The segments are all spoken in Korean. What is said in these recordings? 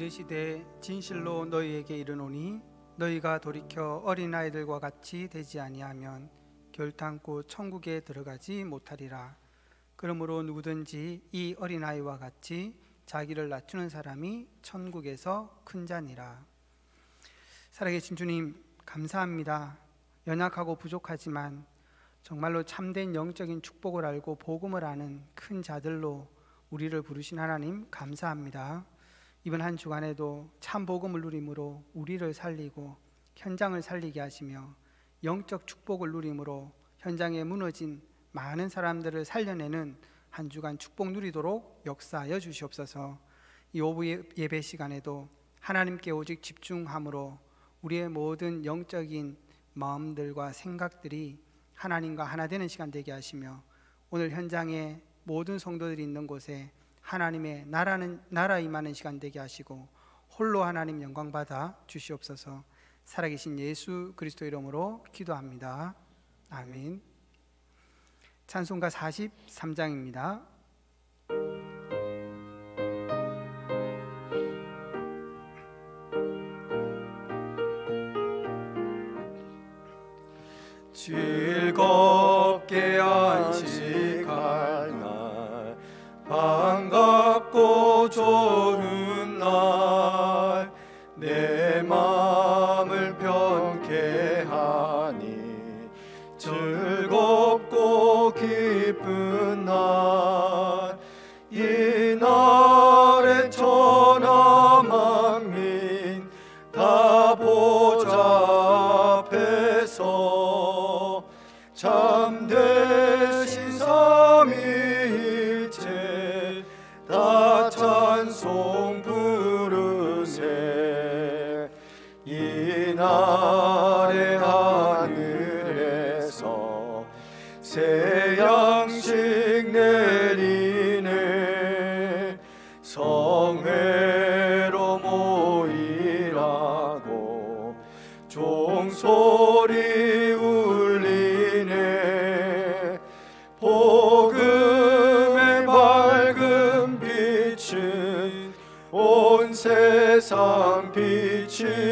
이르시되 진실로 너희에게 이르노니 너희가 돌이켜 어린 아이들과 같이 되지 아니하면 결탄코 천국에 들어가지 못하리라. 그러므로 누구든지 이 어린 아이와 같이 자기를 낮추는 사람이 천국에서 큰 자니라. 살아계신 주님 감사합니다. 연약하고 부족하지만 정말로 참된 영적인 축복을 알고 복음을 아는 큰 자들로 우리를 부르신 하나님 감사합니다. 이번 한 주간에도 참 복음을 누림으로 우리를 살리고 현장을 살리게 하시며 영적 축복을 누림으로 현장에 무너진 많은 사람들을 살려내는 한 주간 축복 누리도록 역사하여 주시옵소서. 이 오후 예, 예배 시간에도 하나님께 오직 집중함으로 우리의 모든 영적인 마음들과 생각들이 하나님과 하나 되는 시간 되게 하시며 오늘 현장에 모든 성도들이 있는 곳에 하나님의 나라는 나라 임하는 시간 되게 하시고 홀로 하나님 영광 받아 주시옵소서. 살아계신 예수 그리스도 이름으로 기도합니다. 아멘. 찬송가 43장입니다. Cheers.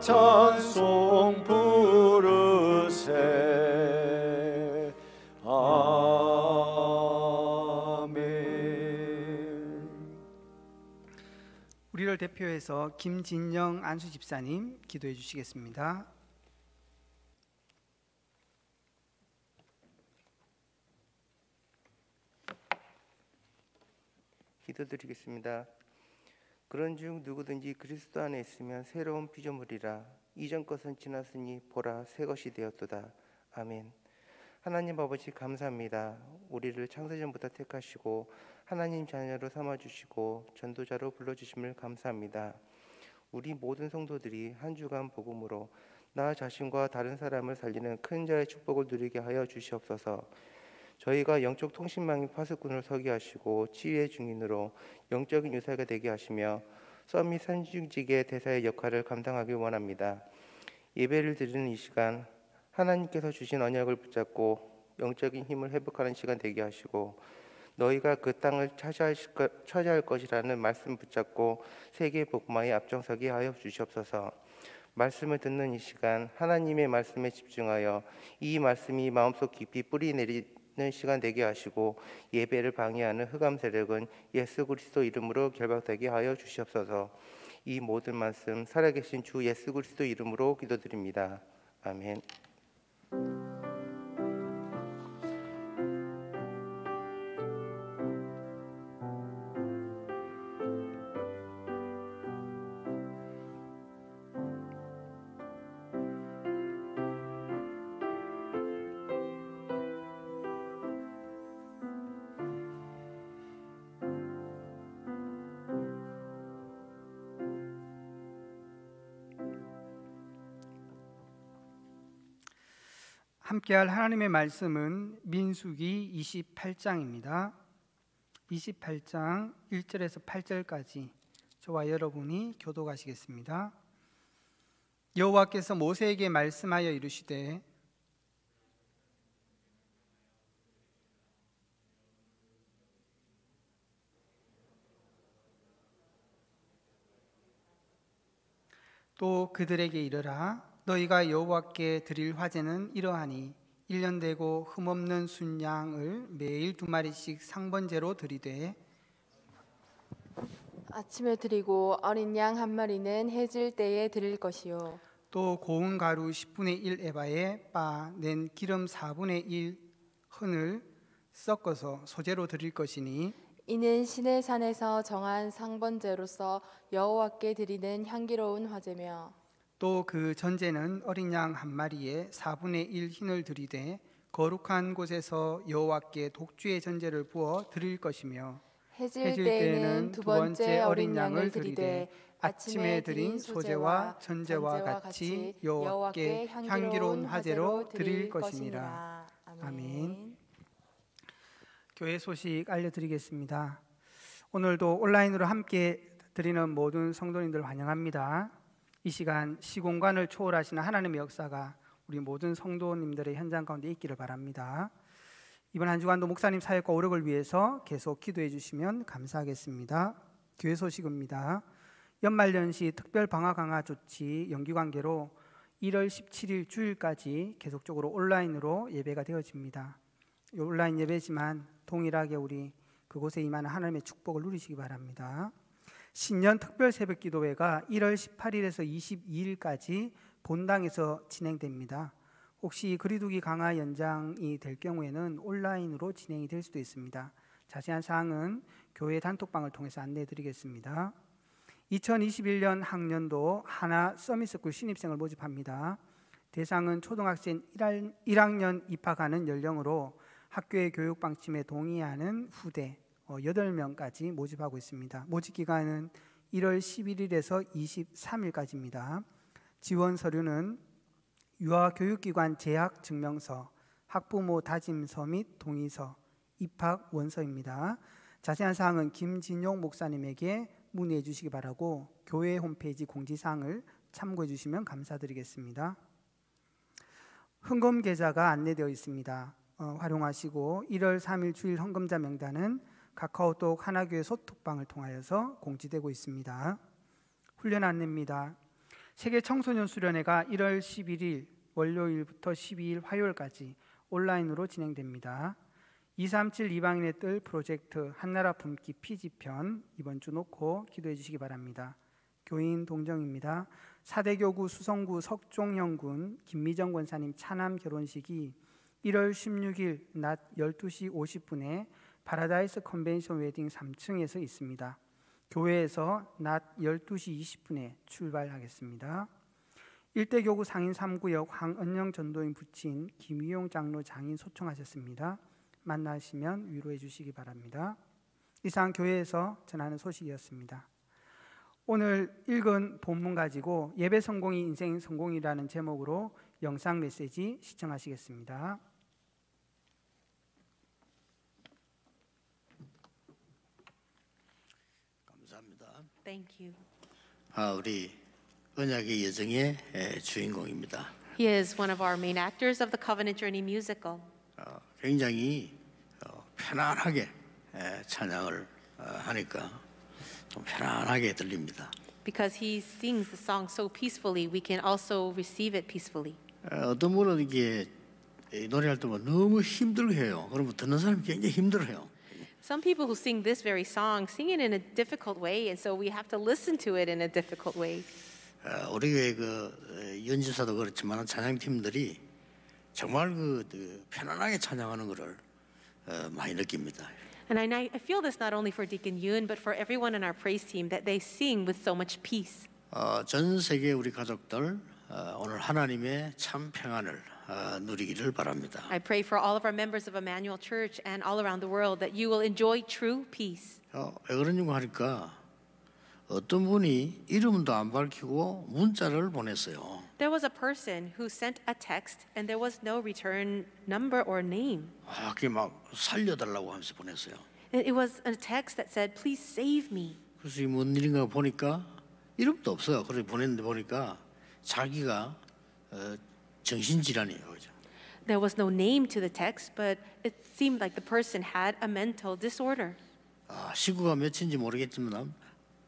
찬송 부르세 아멘 우리를 대표해서 김진영 안수 집사님 기도해 주시겠습니다. 기도드리겠습니다. 그런중 누구든지 그리스도 안에 있으면 새로운 피조물이라 이전 것은 지났으니 보라 새 것이 되었도다. 아멘. 하나님 아버지 감사합니다. 우리를 창세전부터 택하시고 하나님 자녀로 삼아 주시고 전도자로 불러 주심을 감사합니다. 우리 모든 성도들이 한 주간 복음으로 나 자신과 다른 사람을 살리는 큰 자의 축복을 누리게 하여 주시옵소서. 저희가 영적 통신망인 파수꾼을 서게 하시고 치유의 증인으로 영적인 유사가 되게 하시며 썸밋 선중직의 대사의 역할을 감당하기 원합니다. 예배를 드리는 이 시간 하나님께서 주신 언약을 붙잡고 영적인 힘을 회복하는 시간 되게 하시고 너희가 그 땅을 차지할 것이라는 말씀 붙잡고 세계 복마에 앞장서게 하여 주시옵소서. 말씀을 듣는 이 시간 하나님의 말씀에 집중하여 이 말씀이 마음속 깊이 뿌리 내리 는 시간 되게 하시고 예배를 방해하는 흑암 세력은 예수 그리스도 이름으로 결박되게 하여 주시옵소서. 이 모든 말씀 살아계신 주 예수 그리스도 이름으로 기도드립니다. 아멘. 함께할 하나님의 말씀은 민수기 28장입니다. 28장 1절에서 8절까지 저와 여러분이 교도하시겠습니다. 여호와께서 모세에게 말씀하여 이르시되 또 그들에게 이르라 너희가 여호와께 드릴 화제는 이러하니 1년 되고 흠없는 순양을 매일 두 마리씩 상번제로 드리되 아침에 드리고 어린 양 한 마리는 해질 때에 드릴 것이요 또 고운 가루 10분의 1 에바에 빠낸 기름 4분의 1 흔을 섞어서 소재로 드릴 것이니 이는 시내 산에서 정한 상번제로서 여호와께 드리는 향기로운 화제며 또그 전제는 어린 양 한 마리에 4분의 1 흰을 들이되 거룩한 곳에서 여호와께 독주의 전제를 부어 드릴 것이며 해질 때에는 두 번째 어린 양을 들이되 아침에 드린 소제와 전제와 같이 여호와께 향기로운 화제로 드릴 것이니라. 아멘. 교회 소식 알려드리겠습니다. 오늘도 온라인으로 함께 드리는 모든 성도님들 환영합니다. 이 시간 시공간을 초월하시는 하나님의 역사가 우리 모든 성도님들의 현장 가운데 있기를 바랍니다. 이번 한 주간도 목사님 사역과 오력을 위해서 계속 기도해 주시면 감사하겠습니다. 교회 소식입니다. 연말연시 특별 방화 강화 조치 연기 관계로 1월 17일 주일까지 계속적으로 온라인으로 예배가 되어집니다. 온라인 예배지만 동일하게 우리 그곳에 임하는 하나님의 축복을 누리시기 바랍니다. 신년 특별 새벽 기도회가 1월 18일에서 22일까지 본당에서 진행됩니다. 혹시 그리두기 강화 연장이 될 경우에는 온라인으로 진행이 될 수도 있습니다. 자세한 사항은 교회 단톡방을 통해서 안내 드리겠습니다. 2021년 학년도 하나 서밋스쿨 신입생을 모집합니다. 대상은 초등학생 1학년 입학하는 연령으로 학교의 교육 방침에 동의하는 후대, 어, 여덟 명까지 모집하고 있습니다. 모집 기간은 1월 11일에서 23일까지입니다. 지원 서류는 유아교육기관 재학 증명서, 학부모 다짐서 및 동의서, 입학 원서입니다. 자세한 사항은 김진용 목사님에게 문의해 주시기 바라고 교회 홈페이지 공지사항을 참고해 주시면 감사드리겠습니다. 헌금 계좌가 안내되어 있습니다. 어, 활용하시고 1월 3일 주일 헌금자 명단은 카카오톡 하나교회 소톡방을 통하여서 공지되고 있습니다. 훈련 안내입니다. 세계 청소년 수련회가 1월 11일 월요일부터 12일 화요일까지 온라인으로 진행됩니다. 237 이방인의 뜰 프로젝트 한나라 품기 피지편 이번 주 놓고 기도해 주시기 바랍니다. 교인 동정입니다. 사대교구 수성구 석종형군 김미정 권사님 차남 결혼식이 1월 16일 낮 12시 50분에 파라다이스 컨벤션 웨딩 3층에서 있습니다. 교회에서 낮 12시 20분에 출발하겠습니다. 일대 교구 상인 3구역 황은영 전도인 부친 김유용 장로 장인 소청하셨습니다. 만나시면 위로해 주시기 바랍니다. 이상 교회에서 전하는 소식이었습니다. 오늘 읽은 본문 가지고 예배 성공이 인생 성공이라는 제목으로 영상 메시지 시청하시겠습니다. Thank you. 아, 우리 언약의 여정의 에, 주인공입니다. He is one of our main actors of the Covenant Journey musical. 어, 굉장히 어, 편안하게 에, 찬양을 어, 하니까 좀 편안하게 들립니다. Because he sings the song so peacefully, we can also receive it peacefully. 어, 어떤 분은 이게 이 노래할 때면 너무 힘들게 해요. 그러면 듣는 사람이 굉장히 힘들어요. Some people who sing this very song sing it in a difficult way, and so we have to listen to it in a difficult way. 우리 그 연주사도 그렇지만 찬양팀들이 정말 그, 편안하게 찬양하는 것을 많이 느낍니다. And I, I feel this not only for Deacon Yoon, but for everyone in our praise team that they sing with so much peace. 어, 전 세계 우리 가족들 오늘 하나님의 참 평안을 누리기를 바랍니다. I pray for all of our members of Emmanuel Church and all around the world that you will enjoy true peace. 어, 왜 그러냐고 하니까 어떤 분이 이름도 안 밝히고 문자를 보냈어요. There was a person who sent a text and there was no return number or name. 아, 그게 막 살려달라고 하면서 보냈어요. And it was a text that said, "Please save me." 그래서 이뭔 일인가 보니까 이름도 없어요. 그래 보냈는데 보니까 자기가 어, 정신질환이에요. 그죠? There was no name to the text, but it seemed like the person had a mental disorder. 아, 시구가 몇인지 모르겠지만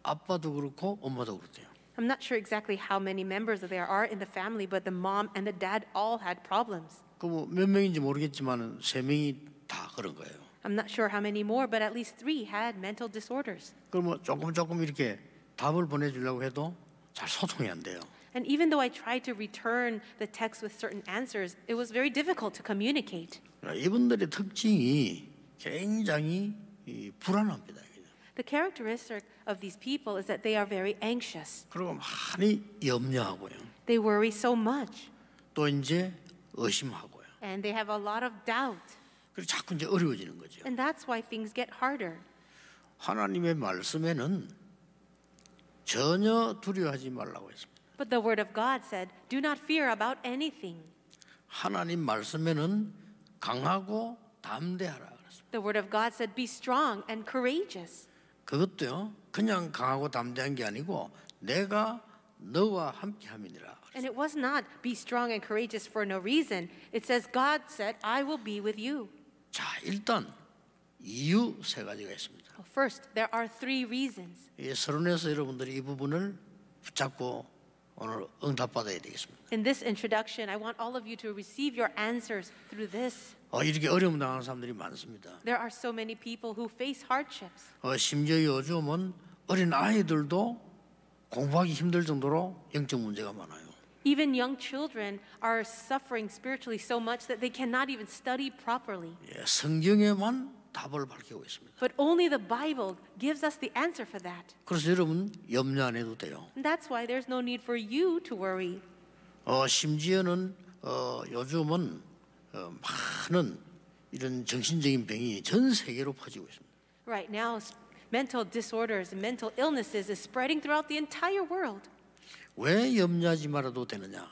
아빠도 그렇고 엄마도 그렇대요. I'm not sure exactly how many members there are in the family, but the mom and the dad all had problems. 그몇 명인지 모르겠지만 세 명이 다 그런 거예요. I'm not sure how many more, but at least three had mental disorders. 그러면 조금 조금 이렇게 답을 보내주려고 해도 잘 소통이 안 돼요. And even though I tried to return the text with certain answers, it was very difficult to communicate. 이분들의 특징이 굉장히 불안합니다. The characteristic of these people is that they are very anxious. 그리고 많이 염려하고요. They worry so much. 또 이제 의심하고요. And they have a lot of doubt. 그리고 자꾸 이제 어려워지는 거죠. And that's why things get harder. 하나님의 말씀에는 전혀 두려워하지 말라고 했습니다. But the word of God said, "Do not fear about anything." 하나님 말씀에는 강하고 담대하라 그랬습니다. The word of God said, "Be strong and courageous." 그것도요. 그냥 강하고 담대한 게 아니고 내가 너와 함께함이니라. And it was not be strong and courageous for no reason. It says God said, "I will be with you." 자, 일단 이유 세 가지가 있습니다. First, there are three reasons. 이 서론에서 여러분들이 이 부분을 붙잡고 오늘 응답받아야 되겠습니다. In this introduction, I want all of you to receive your answers through this. 어, 이렇게 어려움 당하는 사람들이 많습니다. There are so many people who face hardships. 어, 심지어 요즘은 어린 아이들도 공부하기 힘들 정도로 영적 문제가 많아요. Even young children are suffering spiritually so much that they cannot even study properly. 예, 성경에만 답을 밝히고 있습니다. But only the Bible gives us the answer for that. 그래서 여러분 염려 안 해도 돼요. And that's why there's no need for you to worry. 어, 심지어는 어, 요즘은 어, 많은 이런 정신적인 병이 전 세계로 퍼지고 있습니다. Right now, mental disorders, mental illnesses is spreading throughout the entire world. 왜 염려하지 말아도 되느냐?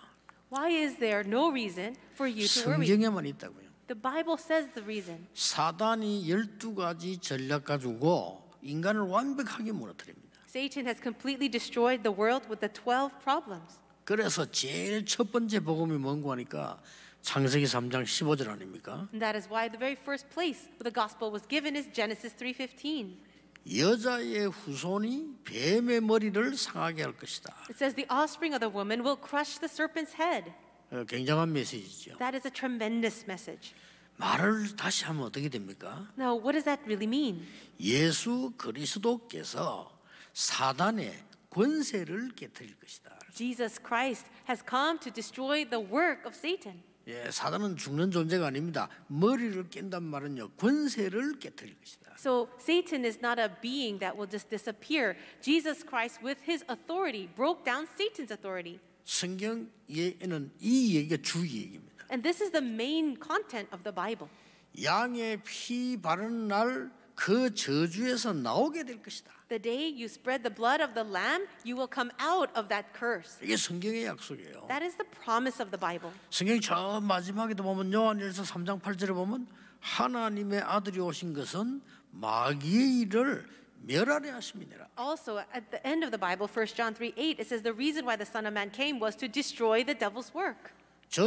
Why is there no reason for you to worry? 성경에만 있다고요. The Bible says the reason. 사단이 12가지 전략 가지고 인간을 완벽하게 무너뜨립니다. Satan has completely destroyed the world with the 12 problems. 그래서 제일 첫 번째 복음이 뭔고 하니까 창세기 3장 15절 아닙니까? And that is why the very first place where the gospel was given is Genesis 3:15. 여자의 후손이 뱀의 머리를 상하게 할 것이다. It says the offspring of the woman will crush the serpent's head. 굉장한 메시지죠. That is a tremendous message. 말을 다시 하면 어떻게 됩니까? Now, what does that really mean? 예수 그리스도께서 사단의 권세를 깨뜨릴 것이다. Jesus Christ has come to destroy the work of Satan. 예, 사단은 죽는 존재가 아닙니다. 머리를 깬단 말은요, 권세를 깨뜨릴 것이다. So Satan is not a being that will just disappear. Jesus Christ, with his authority, broke down Satan's authority. 성경 얘기는 이 얘기가 주 얘기입니다. And this is the main content of the Bible. 양의 피 바른 날 그 저주에서 나오게 될 것이다. The day you spread the blood of the lamb, you will come out of that curse. 이게 성경의 약속이에요. That is the promise of the Bible. 성경 저 마지막에도 보면 요한일서 3장 8절에 보면 하나님의 아들이 오신 것은 마귀의 일을 Also at the end of the Bible 1 John 3:8 it says the reason why the son of man came was to destroy the devil's work. There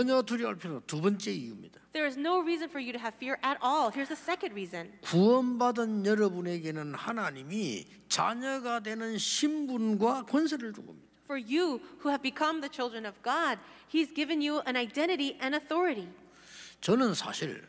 is no reason for you to have fear at all. Here's the second reason. For you who have become the children of God, he's given you an identity and authority. 저는 사실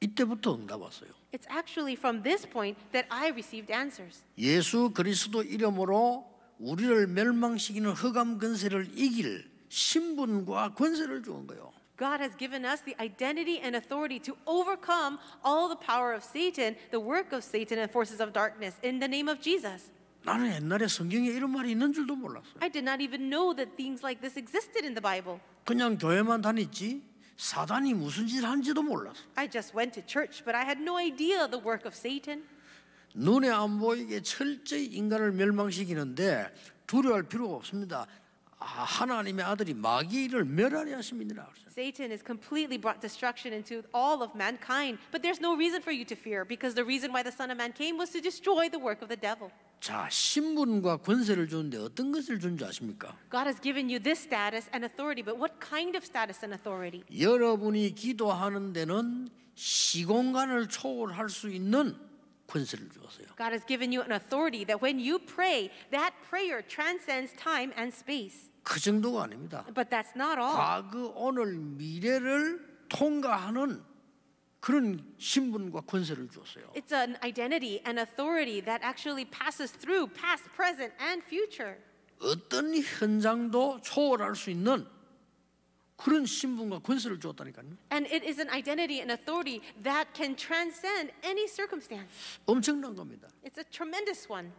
이때부터 응답 왔어요. It's actually from this point that I received answers. 예수 그리스도 이름으로 우리를 멸망시키는 흑암 권세를 이길 신분과 권세를 주는 거예요. God has given us the identity and authority to overcome all the power of Satan, the work of Satan and forces of darkness in the name of Jesus. 나는 옛날에 성경에 이런 말이 있는 줄도 몰랐어요. I did not even know that things like this existed in the Bible. 그냥 교회만 다녔지. 사단이 무슨 짓을 하는지도 몰랐어. I just went to church, but I had no idea the work of Satan. 눈에 안 보이게 철저히 인간을 멸망시키는데 두려워할 필요가 없습니다. 하나님의 아들이 마귀를 멸하려 하심이니라 Satan has completely brought destruction into all of mankind, but there's no reason for you to fear because the reason why the son of man came was to destroy the work of the devil. 자, 신분과 권세를 주는데 어떤 것을 준지 아십니까? God has given you this status and authority, but what kind of status and authority? 여러분이 기도하는 데는 시공간을 초월할 수 있는 권세를 주었어요. God has given you an authority that when you pray, that prayer transcends time and space. 그 정도가 아닙니다. But that's not all. 과거, 오늘, 미래를 통과하는 그런 신분과 권세를 줬어요. It's an identity and authority that actually passes through past, present, and future. 어떤 현장도 초월할 수 있는 그런 신분과 권세를 주었다니까요. And it is an identity and authority that can transcend any circumstance. 엄청난 겁니다. It's a tremendous one.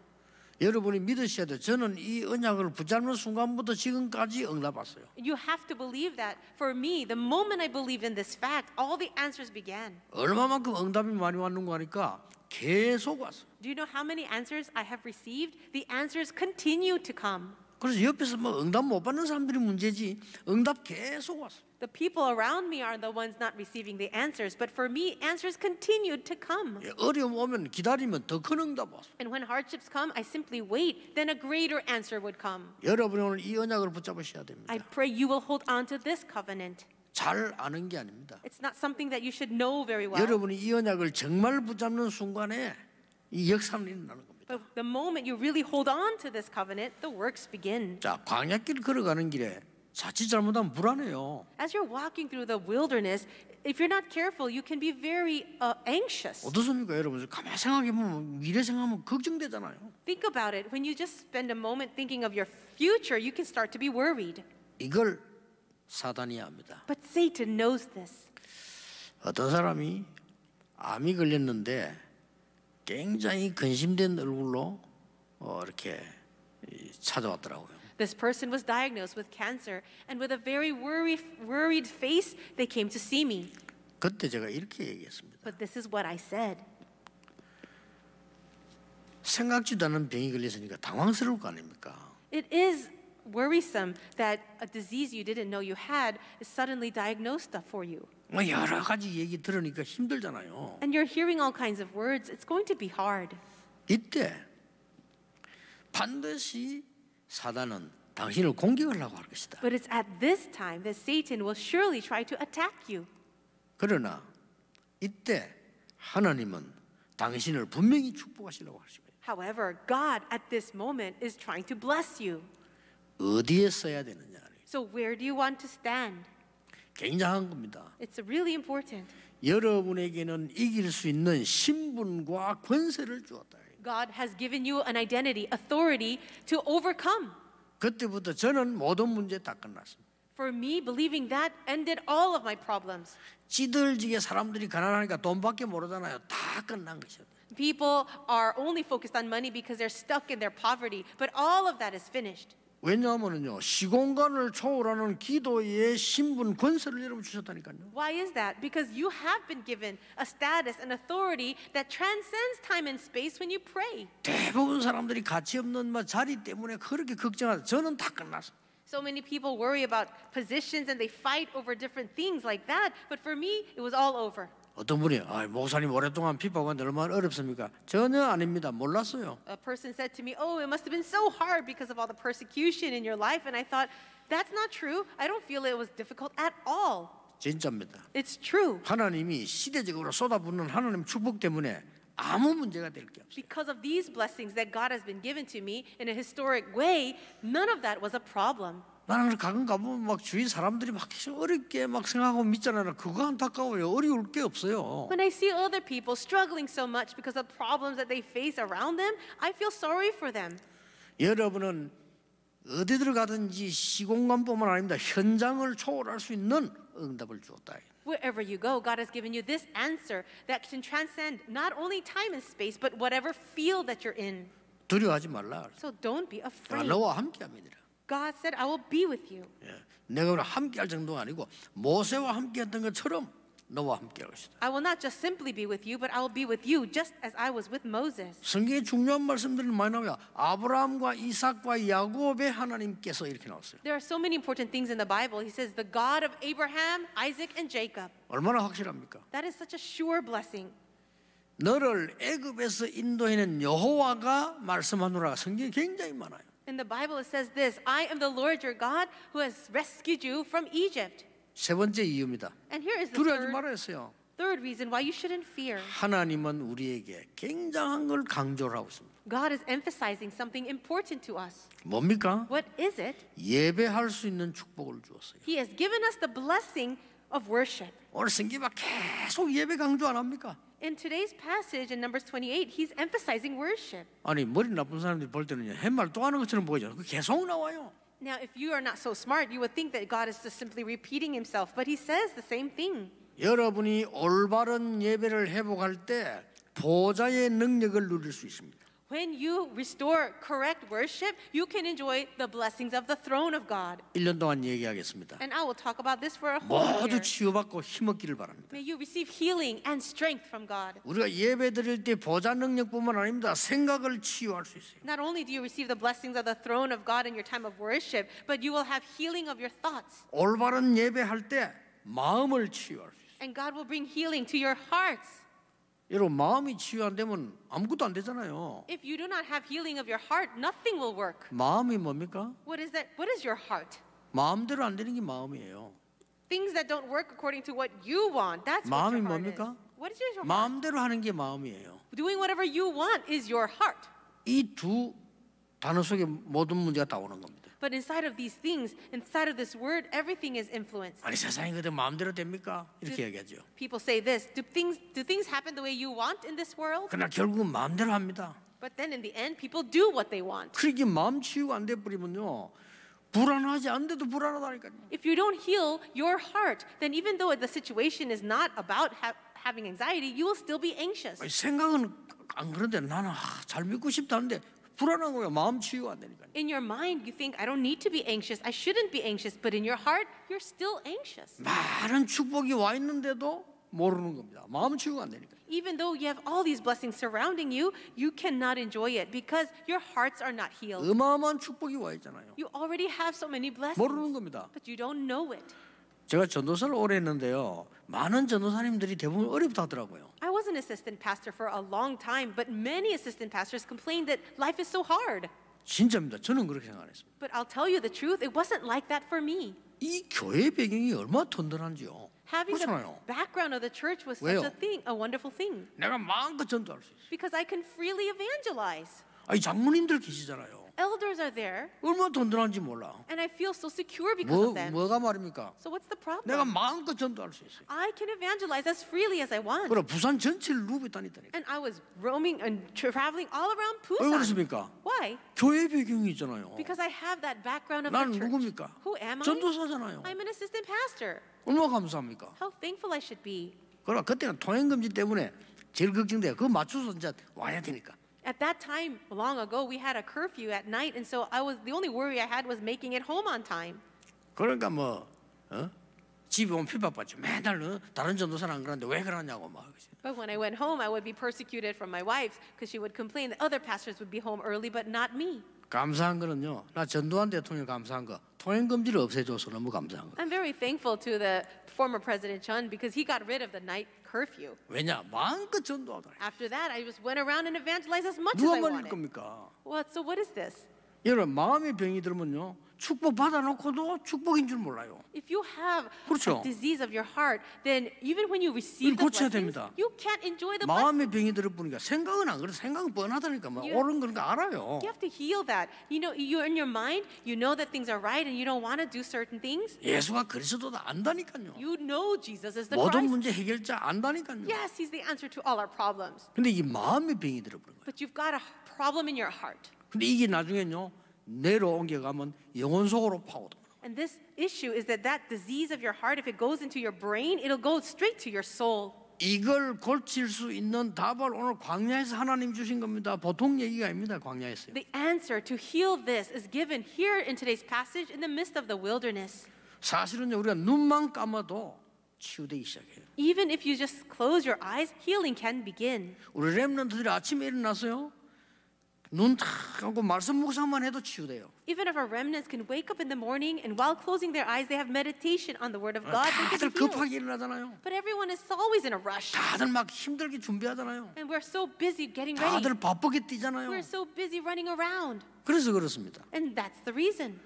여러분이 믿으셔야 돼. 저는 이 언약을 붙잡는 순간부터 지금까지 응답 왔어요. You have to believe that. For me, the moment I believed in this fact, all the answers began. 얼마만큼 응답이 많이 왔는가 하니까 계속 왔어요. Do you know how many answers I have received? The answers continue to come. 그래서 옆에서 뭐 응답 못 받는 사람들이 문제지 응답 계속 왔어. The people around me are the ones not receiving the answers, but for me, answers continued to come. 어려움 오면 기다리면 더 큰 응답 왔어. And when hardships come, I simply wait, then a greater answer would come. 여러분이 오늘 이 언약을 붙잡으셔야 됩니다. I pray you will hold on to this covenant. 잘 아는 게 아닙니다. It's not something that you should know very well. 여러분이 이 언약을 정말 붙잡는 순간에 이 역사는 일어나는 But the moment you really hold on to this covenant, the works begin. 자, 광야길 걸어가는 길에 자칫 잘못하면 불안해요. As you're walking through the wilderness, if you're not careful, you can be very uh, anxious. 어떻습니까, 여러분? 가만 생각해 보면 미래 생각하면 걱정되잖아요. Think about it. When you just spend a moment thinking of your future, you can start to be worried. 이걸 사단이 압니다. But Satan knows this. 어떤 사람이 암이 걸렸는데 굉장히 근심된 얼굴로 어, 이렇게 찾아왔더라고요. This person was diagnosed with cancer and with a very worried, worried face they came to see me. 그때 제가 이렇게 얘기했습니다. But this is what I said. 생각지도 않은 병이 걸렸으니까 당황스러울 거 아닙니까? It is worrisome that a disease you didn't know you had is suddenly diagnosed for you. 뭐 여러 가지 얘기 들으니까 힘들잖아요. And you're hearing all kinds of words. It's going to be hard. 이때 반드시 사단은 당신을 공격하려고 할 것이다. But it's at this time that Satan will surely try to attack you. 그러나 이때 하나님은 당신을 분명히 축복하시려고 하십니다. However, God at this moment is trying to bless you. 어디에 써야 되느냐. So where do you want to stand? 굉장한 겁니다. It's really important. 여러분에게는 이길 수 있는 신분과 권세를 주었다. God has given you an identity, authority to overcome. 그때부터 저는 모든 문제 다 끝났습니다. For me, believing that ended all of my problems. 찌들지게 사람들이 가난하니까 돈밖에 모르잖아요. 다 끝난 것이죠. People are only focused on money because they're stuck in their poverty, but all of that is finished. 왜냐하면요 시공간을 초월하는 기도의 신분 권세를 여러분 주셨다니까요. Why is that? Because you have been given a status and authority that transcends time and space when you pray. 대부분 사람들이 가치 없는 자리 때문에 그렇게 걱정하죠. 저는 다 끝났어. So many people worry about positions and they fight over different things like that. But for me, it was all over. 어떤 분이 아, 목사님 오랫동안 핍박하는데 얼마나 어렵습니까? 전혀 아닙니다. 몰랐어요. A person said to me, "Oh, it must have been so hard because of all the persecution in your life." And I thought, "That's not true. I don't feel it was difficult at all." 진짜입니다. It's true. 하나님이 시대적으로 쏟아붓는 하나님 축복 때문에 아무 문제가 될게 게 없어요. Because of these blessings that God has been given to me in a historic way, none of that was a problem. 나는 가끔 가보면 막 주위 사람들이 막 어렵게 막 생각하고 믿잖아요. 그거 안타까워요. 어려울 게 없어요. When I see other people struggling so much because of problems that they face around them, I feel sorry for them. 여러분은 어디들 가든지 시공간뿐만 아닙니다. 현장을 초월할 수 있는 응답을 주었다. Wherever you go, God has given you this answer that can transcend not only time and space, but whatever field that you're in. 두려워하지 말라. So don't be afraid. 나와 함께함이니라. God said, I will be with you. 예, 내가 오늘 함께할 정도가 아니고 모세와 함께했던 것처럼 너와 함께할 것이다. I will not just simply be with you, but I will be with you just as I was with Moses. 성경에 중요한 말씀들은 많이 나와요. 아브라함과 이삭과 야곱의 하나님께서 이렇게 나왔어요. There are so many important things in the Bible. He says the God of Abraham, Isaac, and Jacob. 얼마나 확실합니까? That is such a sure blessing. 너를 애굽에서 인도해낸 여호와가 말씀하노라 성경에 굉장히 많아요. In the Bible it says this, I am the Lord your God who has rescued you from Egypt. 세 번째 이유입니다. And here is the 두려워하지 third, third reason why you shouldn't fear. 하나님은 우리에게 굉장한 걸 있습니다. God is emphasizing something important to us. 뭡니까? What is it? 예배할 수 있는 축복을 주었어요. He has given us the blessing of worship. 오늘 성경이 계속 예배 강조 안 합니까? In today's passage in Numbers 28, he's emphasizing worship. 아니 머리 나쁜 사람들이 볼 때는 햇말 또 하는 것처럼 보이죠. 그 계속 나와요. Now, if you are not so smart, you would think that God is just simply repeating himself, but he says the same thing. 여러분이 올바른 예배를 회복할 때 보좌의 능력을 누릴 수 있습니다. When you restore correct worship, you can enjoy the blessings of the throne of God. And I will talk about this for a whole 모두 year. May you receive healing and strength from God. Not only do you receive the blessings of the throne of God in your time of worship, but you will have healing of your thoughts. And God will bring healing to your hearts. 여러분 마음이 치유 안 되면 아무것도 안 되잖아요. If you do not have healing of your heart, nothing will work. 마음이 뭡니까? What is that? What is your heart? 마음대로 안 되는 게 마음이에요. Things that don't work according to what you want. That's what 마음이 your heart 뭡니까? Is. What is your heart? 마음대로 하는 게 마음이에요. Doing whatever you want is your heart. 이두 단어 속에 모든 문제가 다 오는 겁니다. But inside of these things, inside of this word, everything is influenced. 아니 세상이 그대 마음대로 됩니까? 이렇게 얘기하죠. People say this. Do things do things happen the way you want in this world? 그러나 결국은 마음대로 합니다. But then in the end, people do what they want. 마음 불안하지 않는데도 불안하다니까요. If you don't heal your heart, then even though the situation is not about ha- having anxiety, you will still be anxious. 생각은 안 그런데 나는 아, 잘 믿고 싶다는데 불안한 거예요. 마음 치유가 안 되니까요. In your mind, you think I don't need to be anxious. I shouldn't be anxious. But in your heart, you're still anxious. 많은 축복이 와 있는데도 모르는 겁니다. 마음 치유가 안 되니까. Even though you have all these blessings surrounding you, you cannot enjoy it because your hearts are not healed. 어마어마한 축복이 와 있잖아요. You already have so many blessings. 모르는 겁니다. But you don't know it. 제가 전도사를 오래 했는데요. 많은 전도사님들이 대부분 어렵다 하더라고요. I was an assistant pastor for a long time, but many assistant pastors complained that life is so hard. 진짜입니다. 저는 그렇게 생각 안 했습니다. But I'll tell you the truth, it wasn't like that for me. 이 교회 배경이 얼마나 든든한지요. Having the background of the church was such a thing, a wonderful thing. 내가 마음껏 전도할 수 있어. Because I can freely evangelize. 아니 장모님들 계시잖아요. elders are there. 얼마나 든든한지 몰라. And I feel so secure because 뭐, of them. 뭐가 말입니까? So what's the problem? 내가 마음껏 전도할 수 있어요. I can evangelize as freely as I want. 그래 부산 전체를 루비 다니다니까. And I was roaming and traveling all around Busan. 왜 그렇습니까? Why? 교회 배경이 있잖아요. Because I have that background of 나는 church. 누굽니까? Who am I? 전도사잖아요. I'm an assistant pastor. 얼마나 감사합니까? How thankful I should be. 그러나 그때는 통행금지 때문에 제일 걱정돼요. 그거 맞춰서 이제 와야 되니까. At that time, long ago, we had a curfew at night, and so I was the only worry I had was making it home on time. 그러니까 뭐 어? 집에 오면 핍박받죠. 맨날 다른 전도사랑 그런데 왜 그러냐고 막. But when I went home, I would be persecuted from my wife because she would complain that other pastors would be home early, but not me. 감사한 거는요. 나 전두환 대통령 감사한 거. 통행 금지를 없애줘서 너무 감사한 거. I'm very thankful to the former President Chun because he got rid of the night curfew. 왜냐? 마음껏 전도하더라. After that, I just went around and evangelized as much as 누가 I 말릴 wanted. 겁니까? What? So what is this? 여러분 마음의 병이 들으면요. 축복 받아놓고도 축복인 줄 몰라요. If you have 그렇죠. a disease of your heart, then even when you receive the 고쳐야 blessings, 됩니다. you can't enjoy the blessings. 마음의 병이 들어 보니까 생각은 안 그래. 생각은 뻔하다니까. 막 You- 옳은 거니까 알아요. You have to heal that. You know, you're in your mind. You know that things are right, and you don't want to do certain things. 예수가 그리스도다 안다니까요. You know Jesus is the 모든 Christ. 문제 해결자 안다니까요. Yes, He's the answer to all our problems. 근데 이 마음의 병이 들어 보는 거예요. But you've got a problem in your heart. 근데 이게 나중에요 뇌로 옮겨가면 영혼 속으로 파고들. And this issue is that that disease of your heart, if it goes into your brain, it'll go straight to your soul. 이걸 고칠 수 있는 답을 오늘 광야에서 하나님 주신 겁니다. 보통 얘기가 아닙니다. 광야에서. The answer to heal this is given here in today's passage in the midst of the wilderness. 사실은 우리가 눈만 감아도 치유되기 시작해요. Even if you just close your eyes, healing can begin. 우리 렘넌트들이 아침에 일어나서요. 눈탁하고 말씀 묵상만 해도 치유돼요. Even if our remnants can wake up in the morning and while closing their eyes they have meditation on the word of God, they get 다들 급하게 일어나잖아요. But everyone is always in a rush. 다들 막 힘들게 준비하잖아요. And we're so busy getting ready. 다들 바쁘게 뛰잖아요. We're so busy running around. 그래서 그렇습니다. And that's the reason.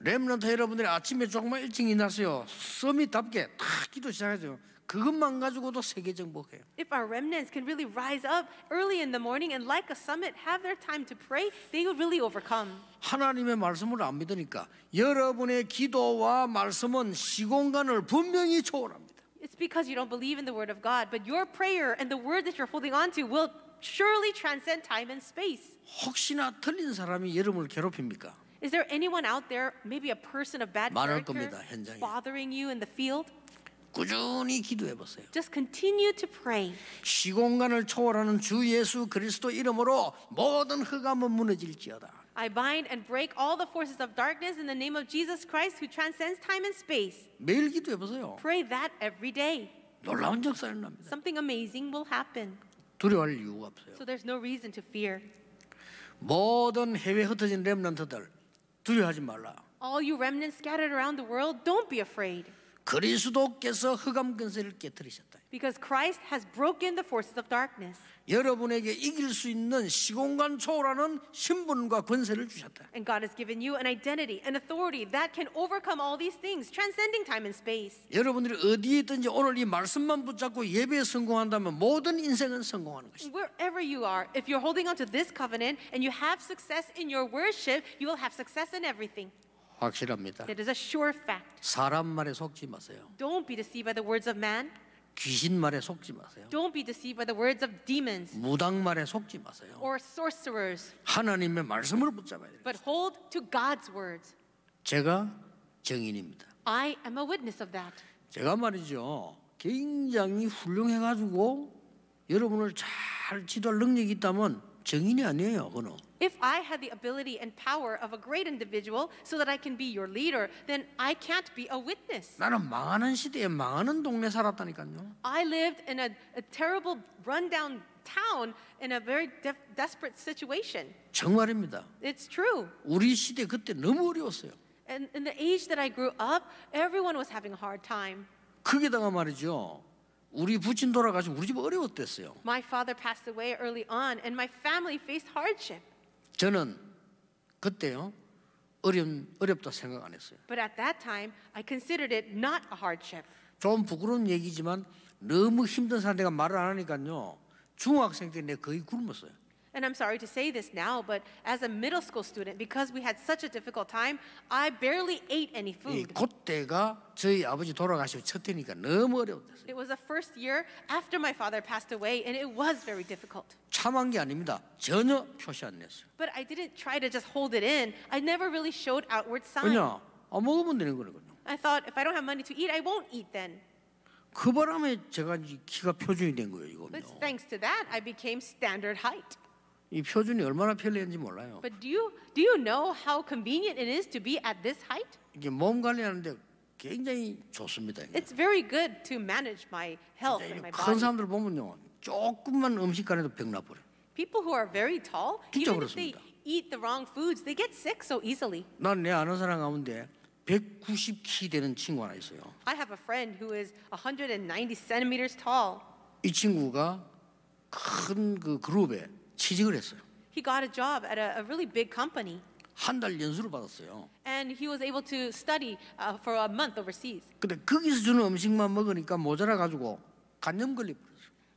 렘넌트 여러분들이 아침에 조금만 일찍 일어나세요. 섬이답게 탁 기도 시작하세요. 그것만 가지고도 세계 정복해요. If our remnants can really rise up early in the morning and like a summit have their time to pray, they will really overcome. 하나님의 말씀을 안 믿으니까 여러분의 기도와 말씀은 시공간을 분명히 초월합니다. It's because you don't believe in the word of God, but your prayer and the word that you're holding on to will surely transcend time and space. 혹시나 틀린 사람이 여러분을 괴롭힙니까? Is there anyone out there, maybe a person of bad character, 겁니다, bothering you in the field? 꾸준히 기도해 보세요. Just continue to pray. 시공간을 초월하는 주 예수 그리스도 이름으로 모든 흑암은 무너질지어다. I bind and break all the forces of darkness in the name of Jesus Christ who transcends time and space. 매일 기도해 보세요. Pray that every day. 놀라운 역사는 납니다. Something amazing will happen. 두려워할 이유가 없어요. So there's no reason to fear. 모든 해외 흩어진 렘넌트들 두려워하지 말라. All you remnants scattered around the world, don't be afraid. 그리스도께서 흑암 근세를 깨뜨리셨다. Because Christ has broken the forces of darkness. 여러분에게 이길 수 있는 시공간 초월하는 신분과 권세를 주셨다. And God has given you an identity, an authority that can overcome all these things, transcending time and space. 여러분들이 어디에 있든지 오늘 이 말씀만 붙잡고 예배에 성공한다면 모든 인생은 성공하는 것이다. Wherever you are, if you're holding on to this covenant and you have success in your worship, you will have success in everything. 확실합니다. That is a sure fact. 사람 말에 속지 마세요. Don't be deceived by the words of man. 귀신 말에 속지 마세요. Don't be deceived by the words of demons. 무당 말에 속지 마세요. Or sorcerers. 하나님의 말씀을 붙잡아야 돼요. But hold to God's words. 제가 증인입니다. I am a witness of that. 제가 말이죠. 굉장히 훌륭해 가지고 여러분을 잘 지도할 능력이 있다면 증인이 아니에요. 그는. If I had the ability and power of a great individual so that I can be your leader, then I can't be a witness. 나는 망하는 시대에 망하는 동네 살았다니까요. I lived in a, a terrible rundown town in a very de- desperate situation. 정말입니다. It's true. 우리 시대 그때 너무 어려웠어요. And in the age that I grew up, everyone was having a hard time. 거기다가 말이죠. 우리 부친 돌아가시면 우리 집 어려웠댔어요. My father passed away early on and my family faced hardship. 저는 그때요. 어려운 어렵다 생각 안 했어요. But at that time I considered it not a hardship. 좀 부끄러운 얘기지만 너무 힘든 사람들과 말을 안 하니까요. 중학생 때내 거의 굶었어요. and I'm sorry to say this now, but as a middle school student, because we had such a difficult time, I barely ate any food. It was the first year after my father passed away, and it was very difficult. But I didn't try to just hold it in. I never really showed outward signs. I thought if I don't have money to eat, I won't eat then. 그 바람에 제가 키가 표준이 된 거예요, But thanks to that, I became standard height. 이 표준이 얼마나 편리한지 몰라요. But do you do you know how convenient it is to be at this height? 이게 몸 관리하는데 굉장히 좋습니다. It's very good to manage my health and my body. 큰 사람들 보면요, 조금만 음식 간에도 병나버려. People who are very tall, even if they eat the wrong foods, they get sick so easily. 난내 아는 사람 가운데 190키 되는 친구 하나 있어요. I have a friend who is 190 centimeters tall. 이 친구가 큰 그 그룹에 취직을 했어요. He got a job at a, a really big company. 연수를 받았어요. And he was able to study uh, for a month overseas. 근데 거기서 주는 음식만 먹으니까 모자라 가지고 간염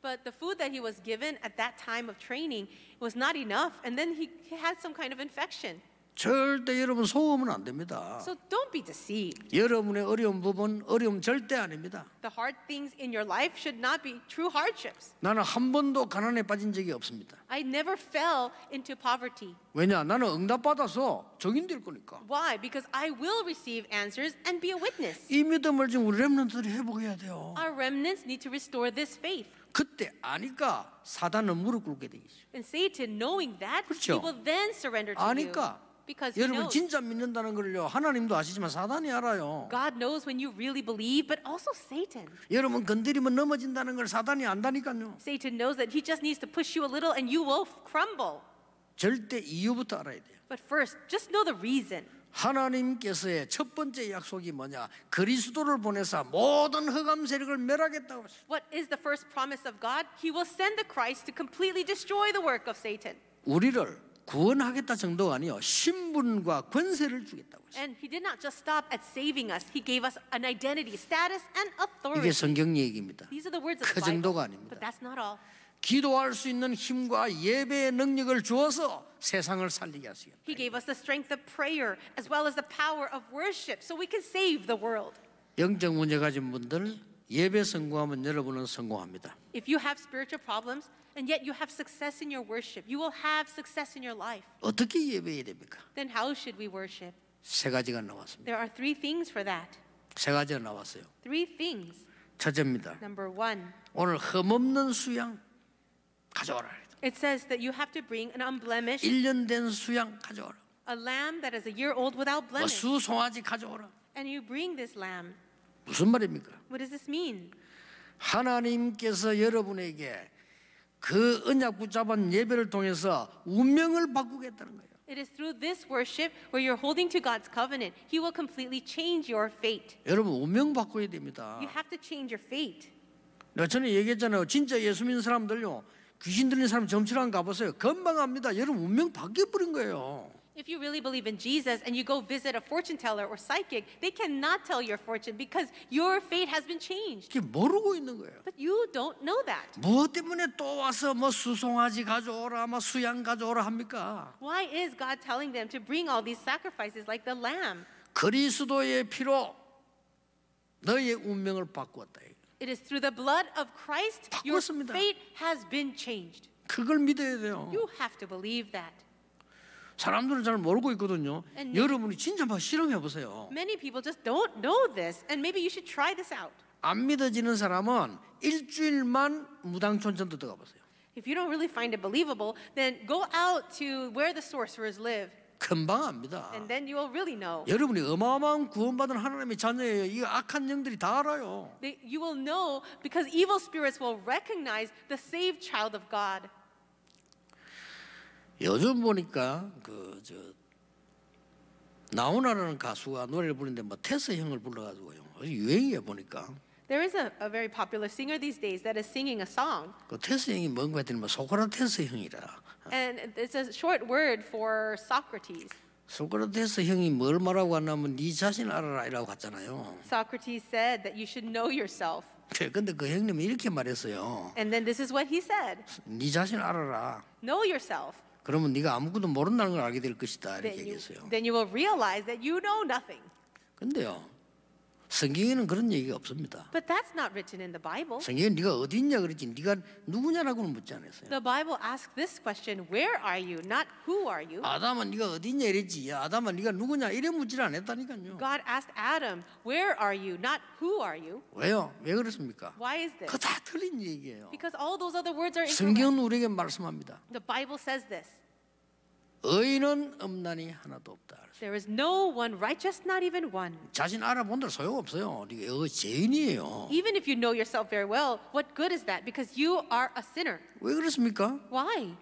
But the food that he was given at that time of training was not enough, and then he, he had some kind of infection. 절대 여러분 속으면 안 됩니다. So don't be deceived. 여러분의 어려운 부분 어려움 절대 아닙니다. The hard things in your life should not be true hardships. 나는 한 번도 가난에 빠진 적이 없습니다. I never fell into poverty. 왜냐? 나는 응답 받아서 적인될 거니까. Why? Because I will receive answers and be a witness. 이 믿음을 지금 우리 렘넌트들이 회복해야 돼요. Our remnants need to restore this faith. 그때 아니까 사단은 무릎 꿇게 되겠죠. And Satan, knowing that, 그렇죠? he will then surrender to 아니까. you. 아니까 because he 여러분 knows. 진짜 믿는다는 걸요 하나님도 아시지만 사단이 알아요. God knows when you really believe, but also Satan. 여러분 건드리면 넘어진다는 걸 사단이 안다니까요. Satan knows that he just needs to push you a little and you will crumble. 절대 이유부터 알아야 돼요. But first, just know the reason. 하나님께서의 첫 번째 약속이 뭐냐? 그리스도를 보내사 모든 흑암 세력을 멸하겠다고 하셨어요. What is the first promise of God? He will send the Christ to completely destroy the work of Satan. 우리를 구원하겠다 정도가 아니요 신분과 권세를 주겠다고 했어요. And he did not just stop at saving us. He gave us an identity, status, and authority. 이게 성경 얘기입니다. These are the words of the Bible. 그 정도가 아닙니다. But that's not all. 기도할 수 있는 힘과 예배의 능력을 주어서 세상을 살리게 하시겠다. He gave us the strength of prayer as well as the power of worship so we can save the world. 영적 문제 가진 분들 예배 성공하면 여러분은 성공합니다. If you have spiritual problems and yet you have success in your worship, you will have success in your life. 어떻게 예배해야 됩니까? Then how should we worship? 세 가지가 나왔습니다. There are three things for that. 세 가지가 나왔어요. Three things. 첫째입니다. Number one. 오늘 흠없는 수양 가져와라. It says that you have to bring an unblemished 1년 된 수양 가져와라. A lamb that is a year old without blemish. 수 송아지 가져오라. And you bring this lamb. 무슨 말입니까? What does this mean? 하나님께서 여러분에게 그 언약 붙잡은 예배를 통해서 운명을 바꾸겠다는 거예요. It is through this worship where you're holding to God's covenant, He will completely change your fate. 여러분 운명 바꿔야 됩니다. You have to change your fate. 내가 전에 얘기했잖아요. 진짜 예수 믿는 사람들요. 귀신 들린 사람 점치랑 가보세요. 건방합니다. 여러분 운명 바뀌어버린 거예요. you really believe in Jesus and you go visit a fortune teller or psychic, they cannot tell your fortune because your fate has been changed. 모르고 있는 거예요. But you don't know that. 때문에 또 와서 뭐 수송아지 가져오라, 뭐 수양 가져오라 합니까? Why is God telling them to bring all these sacrifices like the lamb? 그리스도의 피로 너의 운명을 바꾸었다. It is through the blood of Christ your fate has been changed. 그걸 믿어야 돼요. You have to believe that. 사람들은 잘 모르고 있거든요. And 여러분이 진짜 한번 실험해 보세요. Many people just don't know this and maybe you should try this out. 안 믿어지는 사람은 일주일만 무당촌전도 들어가 보세요. If you don't really find it believable, then go out to where the sorcerers live. 금방 압니다. And then you will really know. 여러분이 어마어마한 구원받은 하나님의 자녀예요. 이 악한 영들이 다 알아요. They, you will know because evil spirits will recognize the saved child of God. 요즘 보니까 그 저 나훈아라는 가수가 노래를 부르는데 뭐 테스 형을 불러가지고요 유행이야 보니까. There is a, a very popular singer these days that is singing a song. 그 테스 형이 뭔가 했더니 뭐 소크라테스 형이라. And it's a short word for Socrates. 소크라테스 형이 뭘 말하고 왔냐면 네 자신 알아라 이라고 했잖아요. Socrates said that you should know yourself. 근데 그 형님이 이렇게 말했어요. And then this is what he said. 네 자신 알아라. Know yourself. 그러면 네가 아무것도 모른다는 걸 알게 될 것이다 이렇게 얘기했어요. Then you will realize that you know nothing. 근데요. 성경에는 그런 얘기가 없습니다. But that's not written in the Bible. 성경에 네가 어디 있냐 그러지 네가 누구냐라고는 묻지 않았어요. The Bible asks this question, where are you, not who are you? 아담아 네가 어디 있냐 이랬지. 아담아 네가 누구냐 이래 묻질 않았다니까요. God asked Adam, where are you, not who are you? 왜요? 왜 그렇습니까? Why is this? 그다 틀린 얘기예요. Because all those other words are incorrect. 성경은 우리에게 말씀합니다. The Bible says this. 의인은 없나니 하나도 없다. There is no one righteous, not even one. 자신 알아본들 소용 없어요. 네가 죄인이에요. Even if you know yourself very well, what good is that? Because you are a sinner. 왜 그렇습니까? Why?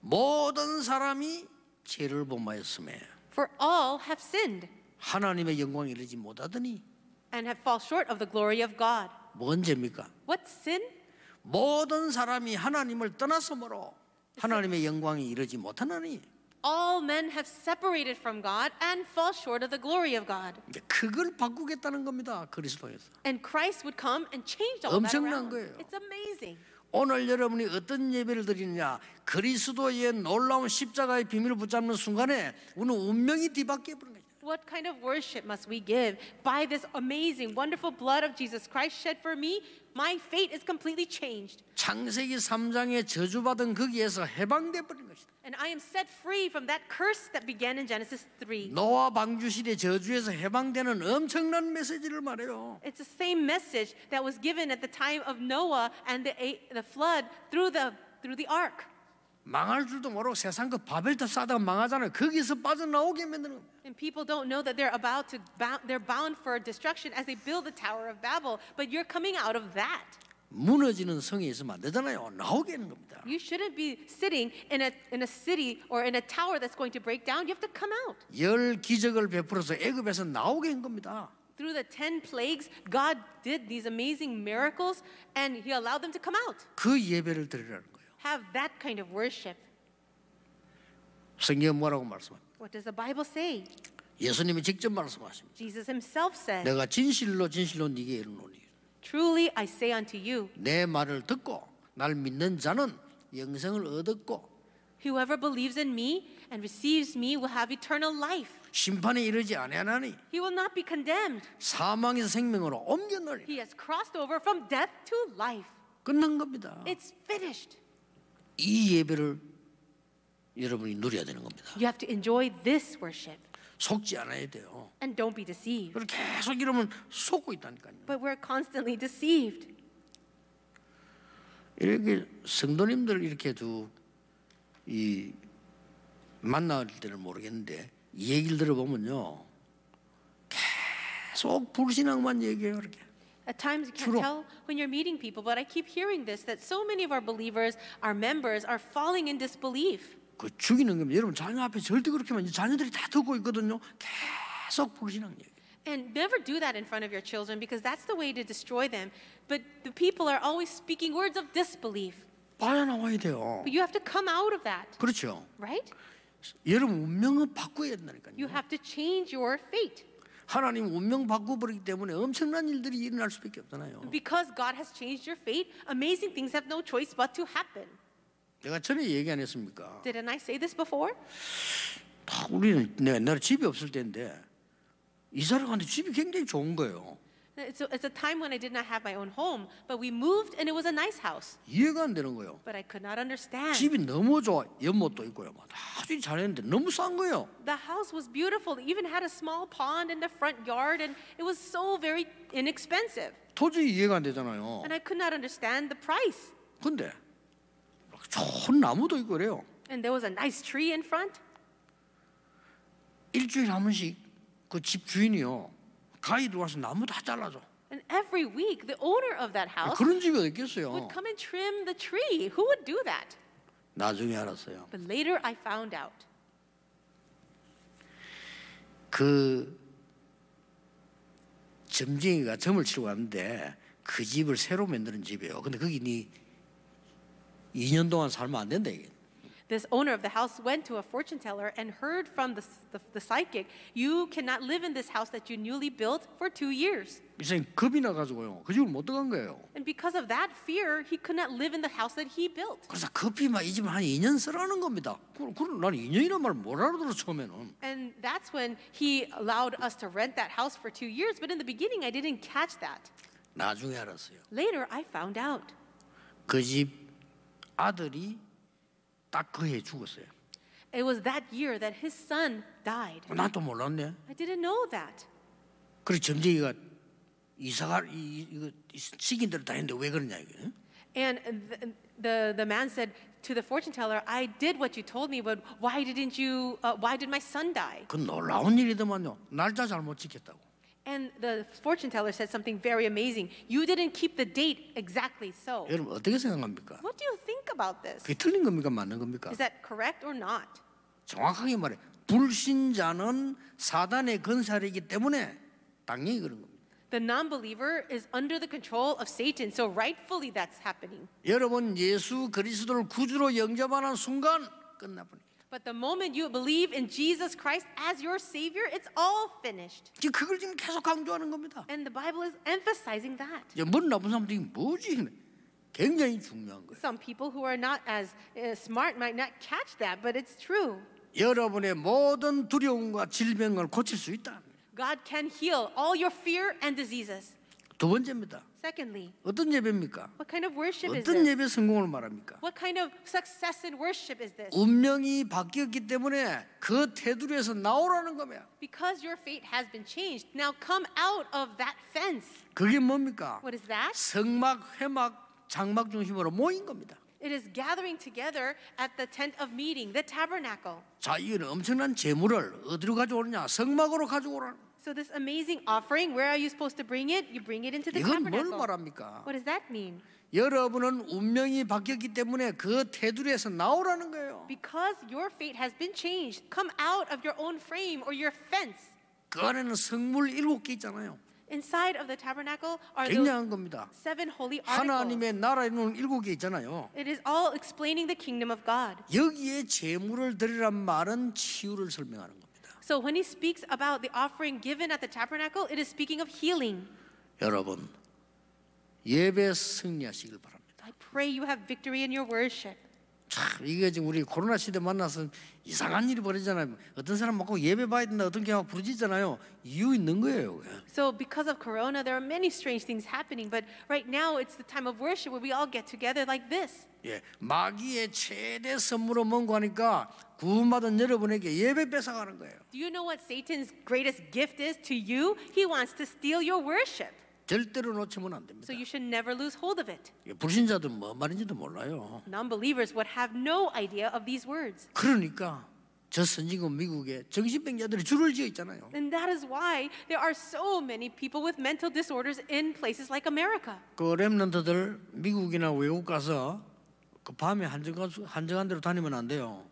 모든 사람이 죄를 범하였음에. For all have sinned. 하나님의 영광에 이르지 못하더니. And have fall short of the glory of God. 뭔 죄입니까? What sin? 모든 사람이 하나님을 떠났으므로 하나님의 영광이 이르지 못하나니. All men have separated from God and fall short of the glory of God. 그걸 바꾸겠다는 겁니다. 그리스도에서. And Christ would come and change all that 엄청난 거예요. It's amazing. 오늘 여러분이 어떤 예배를 드리냐 그리스도의 놀라운 십자가의 비밀을 붙잡는 순간에 우리는 운명이 뒤바뀌어 버리네 what kind of worship must we give by this amazing, wonderful blood of Jesus Christ shed for me? My fate is completely changed. 창세기 3장에 저주받은 거기에서 것이다. And I am set free from that curse that began in Genesis 3. 노아 저주에서 해방되는 엄청난 메시지를 말해요. It's the same message that was given at the time of Noah and the, the flood through the through the ark. 망할 줄도 모르고 세상 그 바벨탑 싸다가 망하잖아요. 거기서 빠져나오게 만드는 겁니다. And people don't know that they're about to bound, they're bound for destruction as they build the Tower of Babel, but you're coming out of that. 무너지는 성에 있으면 안 되잖아요. 나오게 하는 겁니다. You shouldn't be sitting in a in a city or in a tower that's going to break down. You have to come out. 열 기적을 베풀어서 애굽에서 나오게 한 겁니다. through the 10 plagues, God did these amazing miracles and he allowed them to come out. 그 예배를 드리라는 have that kind of worship. 성경 뭐라고 말씀합니까? What does the Bible say? 예수님이 직접 말씀하십니다. Jesus himself said. 내가 진실로 진실로 네게 이르노니. Truly I say unto you. 내 말을 듣고 날 믿는 자는 영생을 얻었고. Whoever believes in me and receives me will have eternal life. 심판에 이르지 아니하나니 He will not be condemned. 사망에서 생명으로 옮겨놓으리. He has crossed over from death to life. 끝난 겁니다. It's finished. 이 예배를 여러분이 누려야 되는 겁니다. You have to enjoy this worship. 속지 않아야 돼요. And don't be deceived. 계속 이러면 속고 있다니까요. But we're constantly deceived. 이렇게 성도님들 이렇게 두이 만날 때는 모르겠는데 얘기를 들어보면요 계속 불신앙만 얘기해요 그렇게. At times you can't tell when you're meeting people, but I keep hearing this that so many of our believers, our members, are falling in disbelief. 그 죽이는 여러분 자녀 앞에 절대 그렇게만 자녀들이 다 듣고 있거든요. 계속 얘기. And never do that in front of your children because that's the way to destroy them. But the people are always speaking words of disbelief. 빠져나와야 돼요. But you have to come out of that. 그렇죠. Right? 여러분 바꿔야 된다니까요. You have to change your fate. 하나님 운명 바꿔버리기 때문에 엄청난 일들이 일어날 수밖에 없잖아요. Because God has changed your fate, amazing things have no choice but to happen. 내가 전에 얘기 안 했습니까? Didn't I say this before? 다 우리는 내가 옛날에 집이 없을 때인데 이사를 갔는데 집이 굉장히 좋은 거예요. It's a, it's a time when I did not have my own home, but we moved and it was a nice house. 이해가 안 되는 거예요. But I could not understand. 집이 너무 좋아. 연못도 있고요. 막 아주 잘했는데 너무 싼 거예요. The house was beautiful. It even had a small pond in the front yard and it was so very inexpensive. 도저히 이해가 안 되잖아요. And I could not understand the price. 근데 좋은 나무도 있고 그래요. And there was a nice tree in front. 일주일 한 번씩 그 집 주인이요. 가이 들어와서 나무 다 잘라줘. And every week, the owner of that house 그런 집이 어딨겠어요? would come and trim the tree. Who would do that? 나중에 알았어요. But later I found out. 그 점쟁이가 점을 치고 갔는데 그 집을 새로 만드는 집이에요. 근데 거기 니 2년 동안 살면 안 된다 이게. this owner of the house went to a fortune teller and heard from the, the, the psychic, You cannot live in this house that you newly built for two years. 그못 들어간 거예요. And because of that fear, he could not live in the house that he built. 그래서 한 쓰라는 겁니다. 난 알아들어 처음에는. And that's when he allowed us to rent that house for two years. But in the beginning, I didn't catch that. Later, I found out. 그 아들이 딱그해 죽었어요. It was that year that his son died. 나도 몰랐네. I didn't know that. 그래서 점쟁이가 이사가 이 이거 시킨 대로 다 했는데 왜 그러냐 이게. And the, the the man said to the fortune teller, I did what you told me, but why didn't you? Uh, why did my son die? 그 놀라운 일이더만요. 날짜 잘못 지켰다고. And the fortune teller said something very amazing. You didn't keep the date exactly so. 여러분 어떻게 생각합니까? What do you think about this? 그게 틀린 겁니까 맞는 겁니까? Is that correct or not? 정확하게 말해 불신자는 사단의 건사이기 때문에 당연히 그런 겁니다. The non-believer is under the control of Satan, so rightfully that's happening. 여러분 예수 그리스도를 구주로 영접하는 순간 끝나버립니다. But the moment you believe in Jesus Christ as your savior, it's all finished. 지금 그걸 지금 계속 강조하는 겁니다. And the Bible is emphasizing that. 이제 나쁜 사람들이 뭐지? 굉장히 중요한 거예요. Some people who are not as smart might not catch that, but it's true. 여러분의 모든 두려움과 질병을 고칠 수 있다. God can heal all your fear and diseases. 두 번째입니다. Secondly, 어떤 예배입니까? What kind of worship is 어떤 this? 예배 성공을 말합니까? What kind of success in worship is this? 운명이 바뀌었기 때문에 그 테두리에서 나오라는 겁니다. Because your fate has been changed, now come out of that fence. 그게 뭡니까? What is that? 성막, 회막, 장막 중심으로 모인 겁니다. It is gathering together at the tent of meeting, the tabernacle. 자, 이건 엄청난 재물을 어디로 가져오느냐? 성막으로 가져오라는 So this amazing offering, where are you supposed to bring it? You bring it into the 이건 뭘 tabernacle. 말합니까? What does that mean? 여러분은 운명이 바뀌었기 때문에 그 테두리에서 나오라는 거예요. Because your fate has been changed, come out of your own frame or your fence. 그 안에는 성물 일곱 개 있잖아요. Inside of the tabernacle are those 굉장한 겁니다. seven holy articles. 하나님의 나라에는 일곱 개 있잖아요. It is all explaining the kingdom of God. 여기에 재물을 드리란 말은 치유를 설명하는 겁니다. So when he speaks about the offering given at the tabernacle, it is speaking of healing. 여러분 예배 승리하시길 바랍니다. I pray you have victory in your worship. 참 이게 지금 우리 코로나 시대 만나서 이상한 일이 벌어지잖아요. 어떤 사람 먹고 예배 봐야 된다, 어떤 경우 부르짖잖아요. 이유 있는 거예요. So because of Corona, there are many strange things happening. But right now, it's the time of worship where we all get together like this. 예, 마귀의 최대 선물은 뭔고 하니까 구원받은 여러분에게 예배 뺏어가는 거예요. Do you know what Satan's greatest gift is to you? He wants to steal your worship. 절대로 놓치면 안 됩니다. So you should never lose hold of it. 불신자들 뭐 말인지도 몰라요. Non-believers would have no idea of these words. 그러니까 저 선진국 미국에 정신병자들이 줄을 지어 있잖아요. And that is why there are so many people with mental disorders in places like America. 그 렘넌트들 미국이나 외국 가서 그 밤에 한정한 한정한 대로 다니면 안 돼요.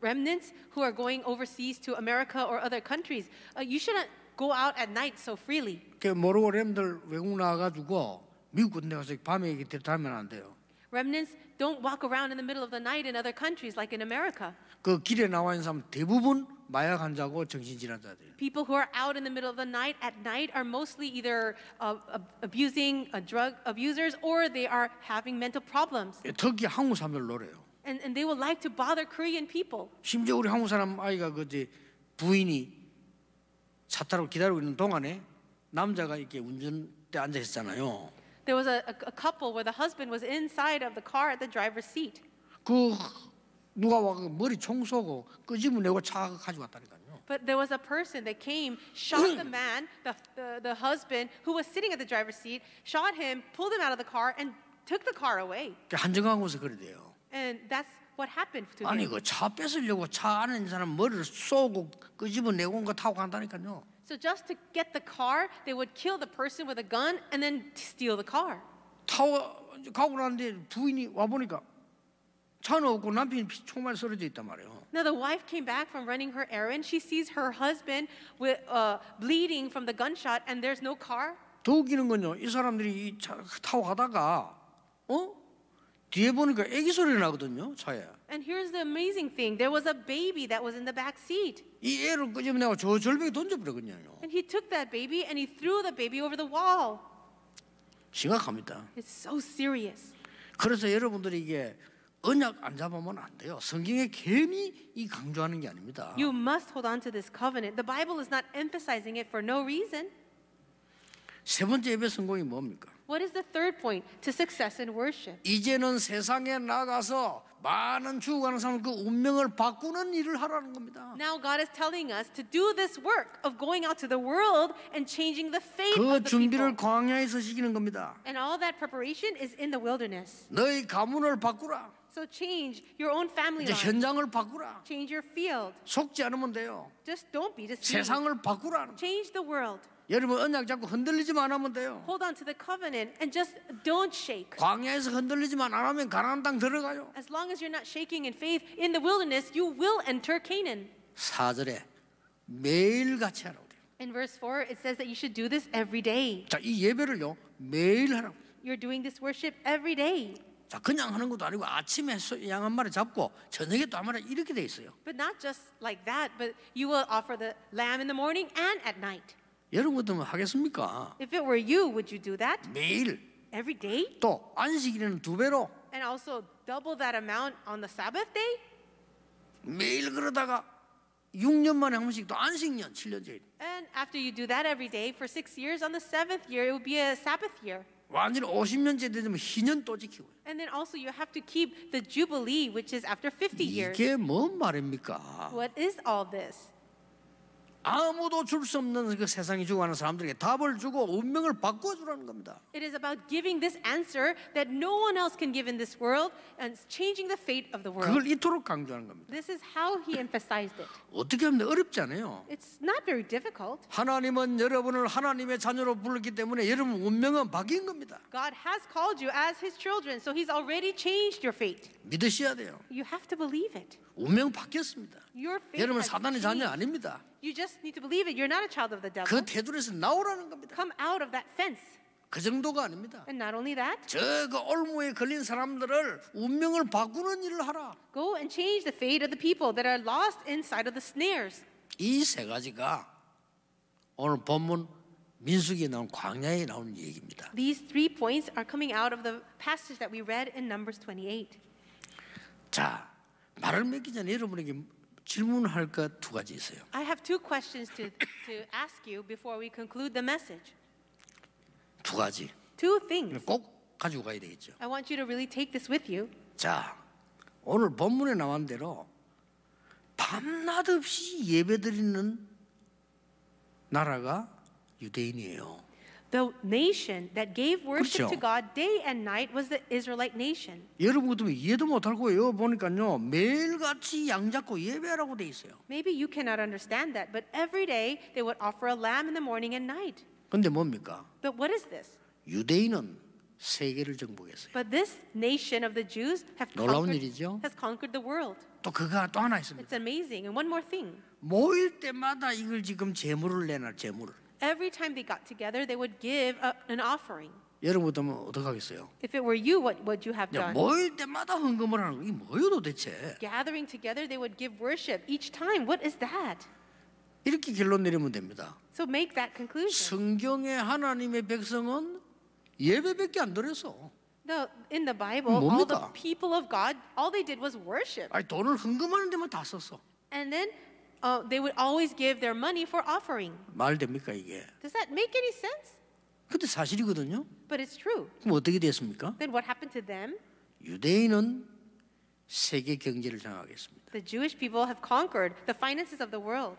remnants who are going overseas to America or other countries, uh, you shouldn't go out at night so freely. 모르고 렘들 외국 나가지고 미국 군대 가서 밤에 이렇게 들타면 안 돼요. Remnants don't walk around in the middle of the night in other countries like in America. 그 길에 나와 있는 사람 대부분 마약 환자고 정신질환자들. People who are out in the middle of the night at night are mostly either uh, abusing uh, drug abusers or they are having mental problems. 특히 한국 사람들 노래요 and, and they would like to bother Korean people. 심지어 우리 한국 사람 아이가 부인이 차 타러 기다리고 있는 동안에 남자가 이렇게 운전대 앉아 There was a, a couple where the husband was inside of the car at the driver's seat. 그 누가 와 머리 끄집어 내고 차 가지고 But there was a person that came, shot the man, the, the, the husband who was sitting at the driver's seat, shot him, pulled him out of the car, and took the car away. 한정관 곳에 그래대요. And that's what happened to 아니 him. 그 뺏으려고 차 안에 있는 사람 머리를 쏘고 끄집어내고 온거 타고 간다니까요. So just to get the car, they would kill the person with a gun and then steal the car. 타고 가고 나는데 부인이 와 보니까 차는 없고 남편이 총알 쓰러져 있단 말이에요. Now the wife came back from running her errand. She sees her husband with, uh, bleeding from the gunshot, and there's no car. 더 웃기는 건요. 이 사람들이 이 차, 타고 가다가 어 뒤에 보니까 아기 소리 나거든요, 차에. And here's the amazing thing. There was a baby that was in the back seat. 이 애를 끄집어 내고 저 절벽에 던져버렸거든요. And he took that baby and he threw the baby over the wall. 심각합니다. It's so serious. 그래서 여러분들이 이게 언약 안 잡으면 안 돼요. 성경에 괜히 이 강조하는 게 아닙니다. You must hold on to this covenant. The Bible is not emphasizing it for no reason. 세 번째 예배 성공이 뭡니까? What is the third point to success in worship? 이제는 세상에 나가서 많은 죽어가는 사람 그 운명을 바꾸는 일을 하라는 겁니다. Now God is telling us to do this work of going out to the world and changing the fate of the 준비를 people. 광야에서 시키는 겁니다. And all that preparation is in the wilderness. 너희 가문을 바꾸라. So change your own family life. 현장을 바꾸라. Change your field. 속지 않으면 돼요. Just don't be deceived. 세상을 바꾸라. Change the world. 여러분 언약 잡고 흔들리지만 하면 돼요. Hold on to the covenant and just don't shake. 광야에서 흔들리지만 안 하면 가나안 땅 들어가요. As long as you're not shaking in faith in the wilderness, you will enter Canaan. 사절에 매일 같이 하라고 In verse 4 it says that you should do this every day. 자, 이 예배를요. 매일 하라고. You're doing this worship every day. 자 그냥 하는 것도 아니고 아침에 양한 마리 잡고 저녁에 한 마리 이렇게 돼 있어요. But not just like that, but you will offer the lamb in the morning and at night. 하겠습니까? If it were you, would you do that? 매일 every day? 또 안식일에는 두 배로 And also double that amount on the Sabbath day? 매일 그러다가 6년 만에 한 번씩 또 안식년 7년째 And after you do that every day for 6 years on the 7th year it would be a Sabbath year. 완전히 50년째 되면 희년 또 지키고 And then also you have to keep the jubilee which is after 50 years. 이게 뭔 말입니까? What is all this? 아무도 줄 수 없는 그 세상이 주고하는 사람들에게 답을 주고 운명을 바꿔 주라는 겁니다. It is about giving this answer that no one else can give in this world and changing the fate of the world. 그걸 이토록 강조하는 겁니다. This is how he emphasized it. 어떻게 하면 어렵지 않아요. It's not very difficult. 하나님은 여러분을 하나님의 자녀로 불렀기 때문에 여러분 운명은 바뀐 겁니다. God has called you as his children, so he's already changed your fate. 믿으셔야 돼요. You have to believe it. 운명 바뀌었습니다. Your faith 여러분 has 사단의 자녀 changed. 아닙니다. You just need to believe it. You're not a child of the devil. 그 테두리에서 나오라는 겁니다. Come out of that fence. 그 정도가 아닙니다. And not only that, 저그 올무에 걸린 사람들을 운명을 바꾸는 일을 하라. go and change the fate of the people that are lost inside of the snares. 이세 가지가 오늘 본문 민수기에 나온 광야에 나오는 얘기입니다. These three points are coming out of the passage that we read in Numbers 28. 자, 말을 맺기 전에 여러분에게 질문할 것두 가지 있어요. I have two questions to to ask you before we conclude the message. 두 가지. Two things. 꼭 가지고 가야 되겠죠. I want you to really take this with you. 자, 오늘 본문에 나온 대로 밤낮 없이 예배드리는 나라가 유대인이에요. The nation that gave worship 그렇죠? to God day and night was the Israelite nation. 이해도 못할 거예요. 보니까요. 매일같이 양 잡고 예배라고 돼 있어요. Maybe you cannot understand that, but every day they would offer a lamb in the morning and night. 근데 뭡니까? But what is this? 유대인은 세계를 정복했어요. But this nation of the Jews have conquered, has conquered the world. 또 그가 또 하나 있습니다. It's amazing. And one more thing. 모일 때마다 이걸 지금 내놔 Every time they got together, they would give up an offering. 어떡하겠어요? If it were you, what would you have done? 모일 때마다 헌금을 하는 게 뭐예요 도대체? Gathering together, they would give worship each time. What is that? 이렇게 결론 내리면 됩니다. So make that conclusion. 하나님의 백성은 예배밖에 안 The, in the Bible, all the people of God, all they did was worship. 아니 돈을 헌금하는 데만 다 썼어. And then uh, they would always give their money for offering. 말 됩니까 이게? Does that make any sense? 사실이거든요. But it's true. 그럼 어떻게 됐습니까? Then what happened to them? 유대인은 세계 경제를 장악했습니다. The Jewish people have conquered the finances of the world.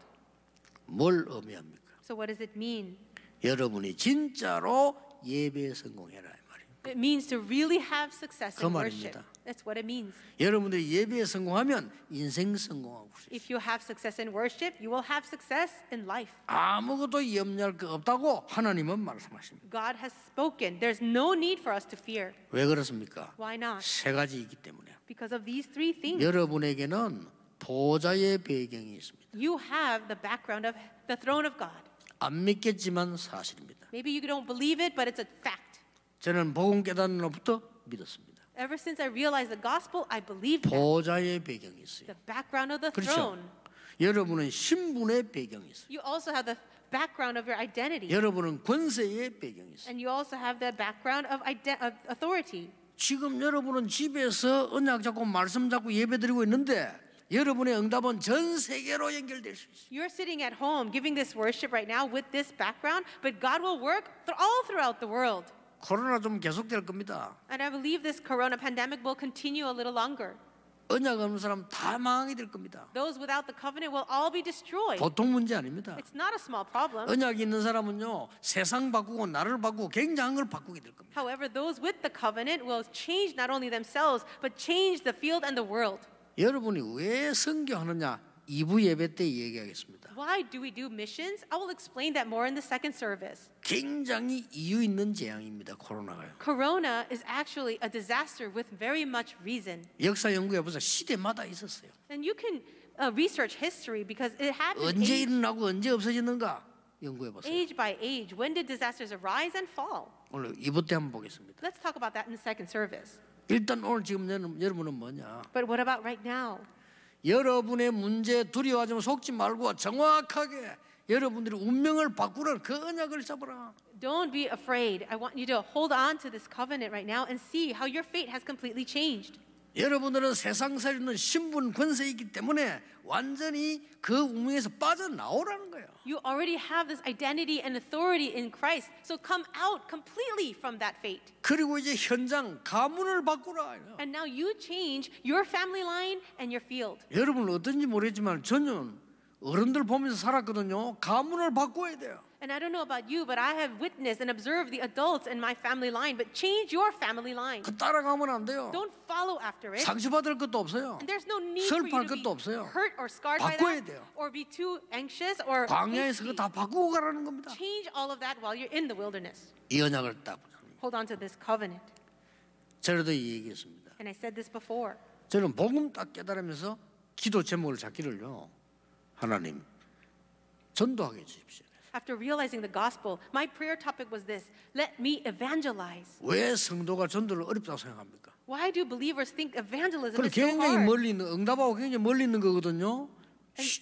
뭘 의미합니까? So what does it mean? 여러분이 진짜로 예배 성공해라. It means to really have success 그 in worship. That's what it means. 여러분들 예배에 성공하면 인생 성공하고 있어요. If you have success in worship, you will have success in life. 아무것도 염려할 거 없다고 하나님은 말씀하십니다. God has spoken. There's no need for us to fear. 왜 그렇습니까? Why not? 세 가지이기 때문에. Because of these three things. 여러분에게는 보좌의 배경이 있습니다. You have the background of the throne of God. 안 믿겠지만 사실입니다. Maybe you don't believe it, but it's a fact. 저는 복음 깨닫는 것부터 믿었습니다. Ever since I realized the gospel, I believed that. 보좌의 배경이 있어요. The background of the throne. 그렇죠. 여러분은 신분의 배경이 있어요. You also have the background of your identity. 여러분은 권세의 배경이 있어요. And you also have the background of, of authority. 지금 여러분은 집에서 언약 잡고 말씀 잡고 예배드리고 있는데 여러분의 응답은 전 세계로 연결될 수 있어요. You're sitting at home giving this worship right now with this background, but God will work all throughout the world. 코로나 좀 계속될 겁니다. And I believe this corona pandemic will continue a little longer. 언약 없는 사람 다 망하게 될 겁니다. Those without the covenant will all be destroyed. 보통 문제 아닙니다. It's not a small problem. 언약 있는 사람은요 세상 바꾸고 나를 바꾸고 굉장한 걸 바꾸게 될 겁니다. However, those with the covenant will change not only themselves but change the field and the world. 여러분이 왜 선교하느냐 2부 예배 때 얘기하겠습니다. Why do we do missions? I will explain that more in the second service. 굉장히 이유 있는 재앙입니다. 코로나가요. Corona is actually a disaster with very much reason. 역사 연구해 보세요. 시대마다 있었어요. And you can uh, research history because it happened. 언제 age, 일어나고 언제 없어지는가 연구해 보세요. Age by age, when did disasters arise and fall? 오늘 2부 때 한번 보겠습니다. Let's talk about that in the second service. 일단 오늘 지금 여러분은 뭐냐? But what about right now? 여러분의 문제 두려워하지만 속지 말고 정확하게 여러분들의 운명을 바꾸는 그 언약을 잡아라. Don't be afraid. I want you to hold on to this covenant right now and see how your fate has completely changed. 여러분들은 세상 살리는 신분 권세이기 때문에 완전히 그 운명에서 빠져나오라는 거예요. You already have this identity and authority in Christ. So come out completely from that fate. 그리고 이제 현장 가문을 바꾸라. And now you change your family line and your field. 여러분 어떤지 모르지만 저는 어른들 보면서 살았거든요. 가문을 바꿔야 돼요. And I don't know about you, but I have witnessed and observed the adults in my family line. But change your family line. 그 따라가면 안 돼요. Don't follow after it. 상처받을 것도 없어요. And there's no need for you to be hurt or scarred by that, 돼요. or be too anxious or. 광야에서 그다 바꾸고 가라는 겁니다. Change all of that while you're in the wilderness. 이 언약을 딱 Hold on to this covenant. 저도 이 얘기했습니다. And I said this before. 저는 복음 딱 깨달으면서 기도 제목을 잡기를요. 하나님 전도하게 해 주십시오. after realizing the gospel, my prayer topic was this: Let me evangelize. 왜 성도가 전도를 어렵다고 생각합니까? Why do believers think evangelism is so 굉장히 hard? 멀리 있는 응답하고 굉장히 멀리 있는 거거든요.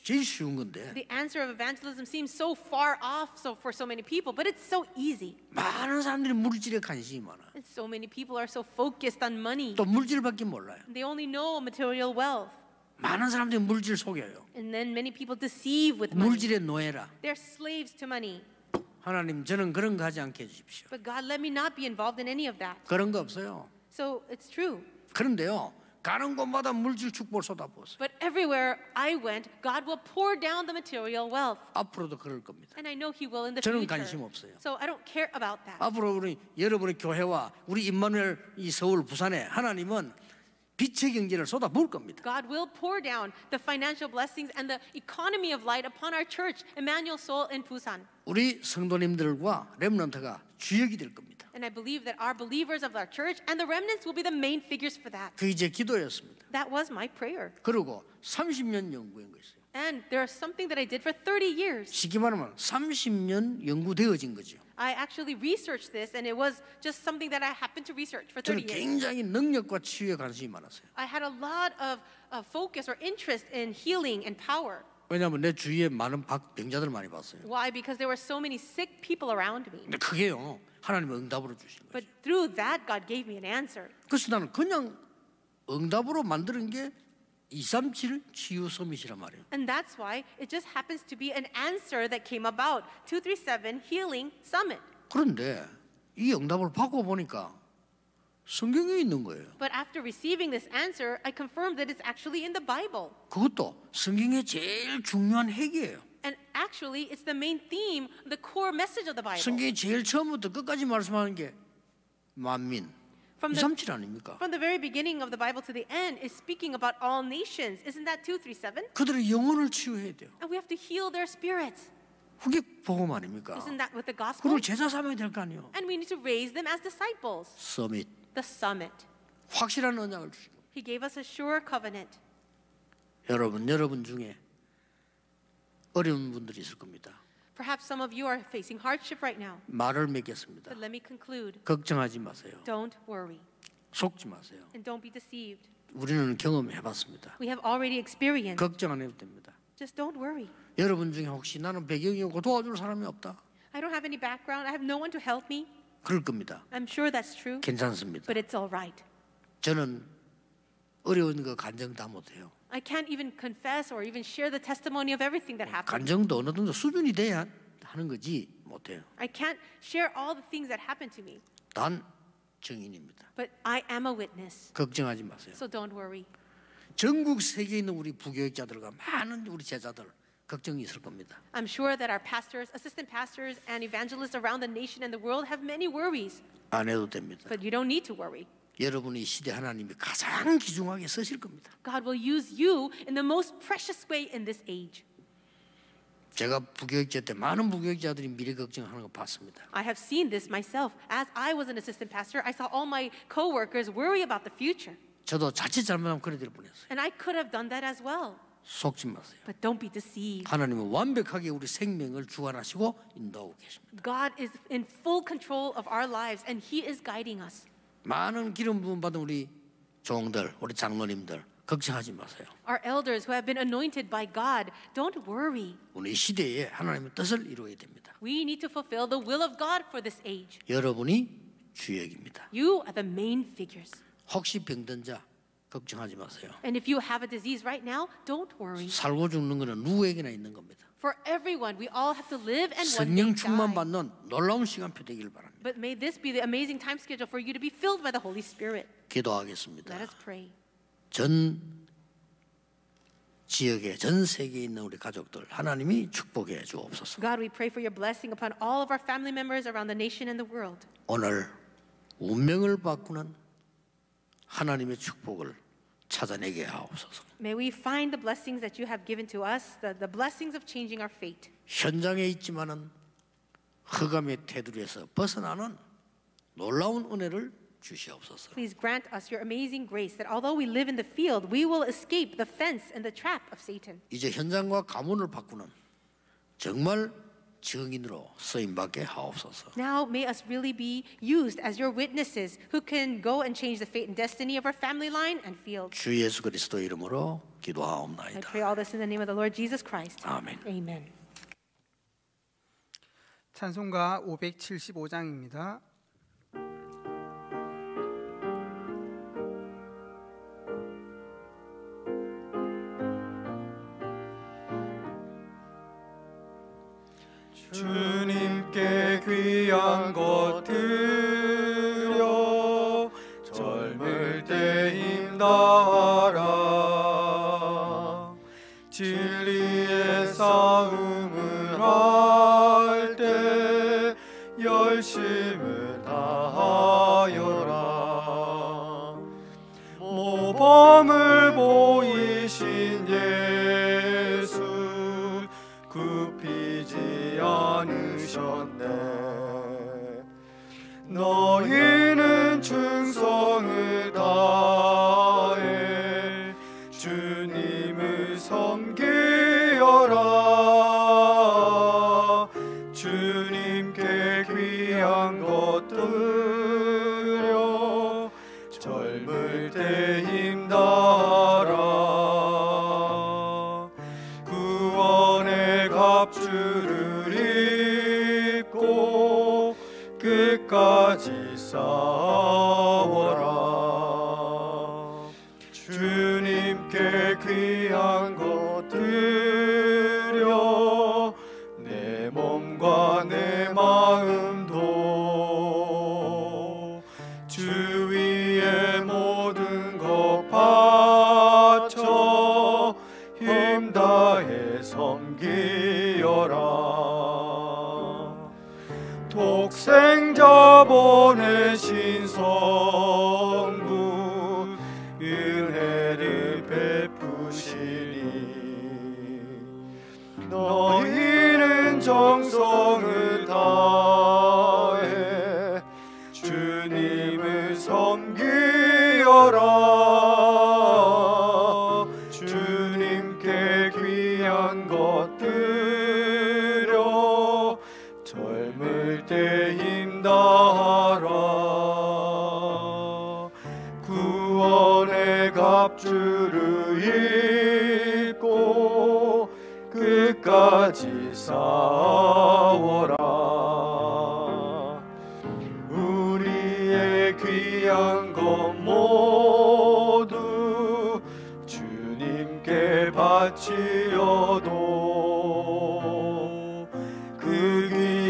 제일 쉬운 건데 The answer of evangelism seems so far off so for so many people, but it's so easy. 많은 사람들이 물질에 관심이 많아. And so many people are so focused on money. 또 물질밖에 몰라요. They only know material wealth. 많은 사람들이 물질 속여요. And then many people deceive with money. 물질의 노예라. They're slaves to money. 하나님 저는 그런 거 하지 않게 해 주십시오. But God let me not be involved in any of that. 그런 거 없어요. So it's true. 그런데요. 가는 곳마다 물질 축복을 쏟아부었어요. But everywhere I went, God will pour down the material wealth. 앞으로도 그럴 겁니다. And I know He will in the 저는 future. 관심 없어요. So I don't care about that. 앞으로 우리 여러분의 교회와 우리 임마누엘 이 서울 부산에 하나님은 빛의 경제를 겁니다. God will pour down the financial blessings and the economy of light upon our church, Emmanuel Seoul in Busan. 우리 성도님들과 렘넌트가 주역이 될 겁니다. And I believe that our believers of our church and the remnants will be the main figures for that. 그게 제 기도였습니다. That was my prayer. 그리고 30년 연구한 것이에요. And there's something that I did for 30 years. 쉽게 말하면 30년 연구되어진 거죠. I actually researched this and it was just something that I happened to research for 30 저는 years. 굉장히 능력과 치유에 관심이 많았어요. I had a lot of uh, focus or interest in healing and power. 왜냐하면 내 주위에 많은 박- 병자들을 많이 봤어요. Why? Because there were so many sick people around me. 근데 그게요 하나님 응답으로 주신 거예요. But through that, God gave me an answer. 그래서 나는 그냥 응답으로 만드는 게237 치유솜이시란 말이에요. And that's why it just happens to be an answer that came about 237 healing summit. 그런데 이 응답을 받고 보니까 성경에 있는 거예요. But after receiving this answer, I confirmed that it's actually in the Bible. 그것도 성경의 제일 중요한 핵이에요. And actually, it's the main theme, the core message of the Bible. 성경이 제일 처음부터 끝까지 말씀하는 게 만민. From the, 아닙니까? from the very beginning of the Bible to the end is speaking about all nations. Isn't that 237? 그들의 영혼을 치유해야 돼요. And we have to heal their spirits. 그게 복음 아닙니까? Isn't that with the gospel? 그걸 제자 삼아야 아니에요. And we need to raise them as disciples. Summit. The summit. 확실한 언약을 주시고 He gave us a sure covenant. 여러분 여러분 중에 어려운 분들이 있을 겁니다. Perhaps some of you are facing hardship right now. 말을 맺겠습니다. But let me conclude. 걱정하지 마세요. Don't worry. 속지 마세요. And don't be deceived. 우리는 경험해봤습니다. We have already experienced. 걱정 안 해도 됩니다. Just don't worry. 여러분 중에 혹시 나는 배경이 없고 도와줄 사람이 없다. I don't have any background. I have no one to help me. 그럴 겁니다. I'm sure that's true. 괜찮습니다. But it's all right. 저는 어려운 거 간증 다 못해요. I can't even confess or even share the testimony of everything that happened. 간증도 어느 정도 수준이 돼야 하는 거지 못해요. I can't share all the things that happened to me. 단 증인입니다. But I am a witness. 걱정하지 마세요. So don't worry. 전국 세계에 있는 우리 부교역자들과 많은 우리 제자들 걱정이 있을 겁니다. I'm sure that our pastors, assistant pastors and evangelists around the nation and the world have many worries. 안 해도 됩니다. But you don't need to worry. 여러분의 시대 하나님이 가장 귀중하게 쓰실 겁니다. God will use you in the most precious way in this age. 제가 부교육자 때 많은 부교육자들이 미래 걱정하는 거 봤습니다. I have seen this myself. As I was an assistant pastor, I saw all my coworkers worry about the future. 저도 자칫 잘못하면 그래 될 뻔했어요. And I could have done that as well. 속지 마세요. But don't be deceived. 하나님은 완벽하게 우리 생명을 주관하시고 인도하고 계십니다. God is in full control of our lives and he is guiding us. 많은 기름 부음 받은 우리 종들, 우리 장로님들 걱정하지 마세요. Our elders who have been anointed by God, don't worry. 오늘 이 시대에 하나님의 뜻을 이루어야 됩니다. We need to fulfill the will of God for this age. 여러분이 주역입니다. You are the main figures. 혹시 병든 자 걱정하지 마세요. And if you have a disease right now, don't worry. 살고 죽는 것은 누구에게나 있는 겁니다. For everyone, we all have to live and one day die. 성령 충만 받는 놀라운 시간표 되길 바랍니다. But may this be the amazing time schedule for you to be filled by the Holy Spirit. 기도하겠습니다. Let us pray. 전 지역에 전 세계에 있는 우리 가족들 하나님이 축복해 주옵소서. God, we pray for your blessing upon all of our family members around the nation and the world. 오늘 운명을 바꾸는 하나님의 축복을 찾아내게 하옵소서. May we find the blessings that you have given to us, the, the blessings of changing our fate. 현장에 있지만은 흑암의 테두리에서 벗어나는 놀라운 은혜를 주시옵소서. Please grant us your amazing grace that although we live in the field, we will escape the fence and the trap of Satan. 이제 현장과 가문을 바꾸는 정말 증인으로 쓰임 받게 하옵소서. Now may us really be used as your witnesses who can go and change the fate and destiny of our family line and field. 주 예수 그리스도 이름으로 기도하옵나이다. I pray all this in the name of the Lord Jesus Christ. 아멘. Amen. 찬송가 575장입니다. 주님께 귀한 것들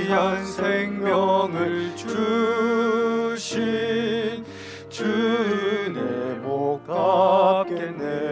귀한 생명을 주신 주의 복 갚겠네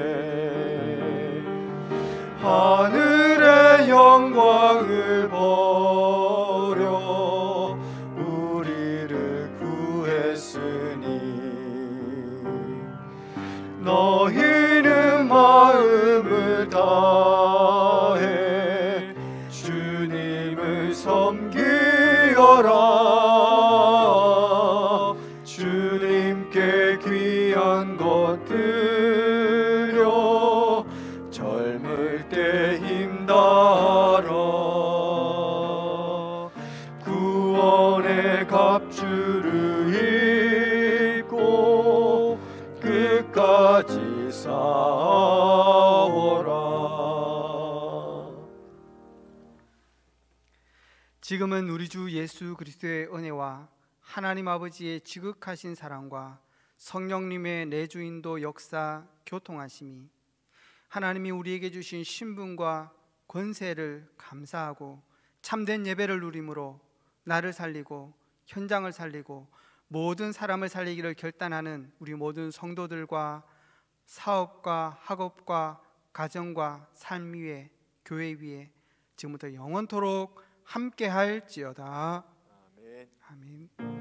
주 예수 그리스도의 은혜와 하나님 아버지의 지극하신 사랑과 성령님의 내주인도 역사 교통하심이 하나님이 우리에게 주신 신분과 권세를 감사하고 참된 예배를 누림으로 나를 살리고 현장을 살리고 모든 사람을 살리기를 결단하는 우리 모든 성도들과 사업과 학업과 가정과 삶 위에 교회 위에 지금부터 영원토록 함께 할지어다. 아멘. 아멘.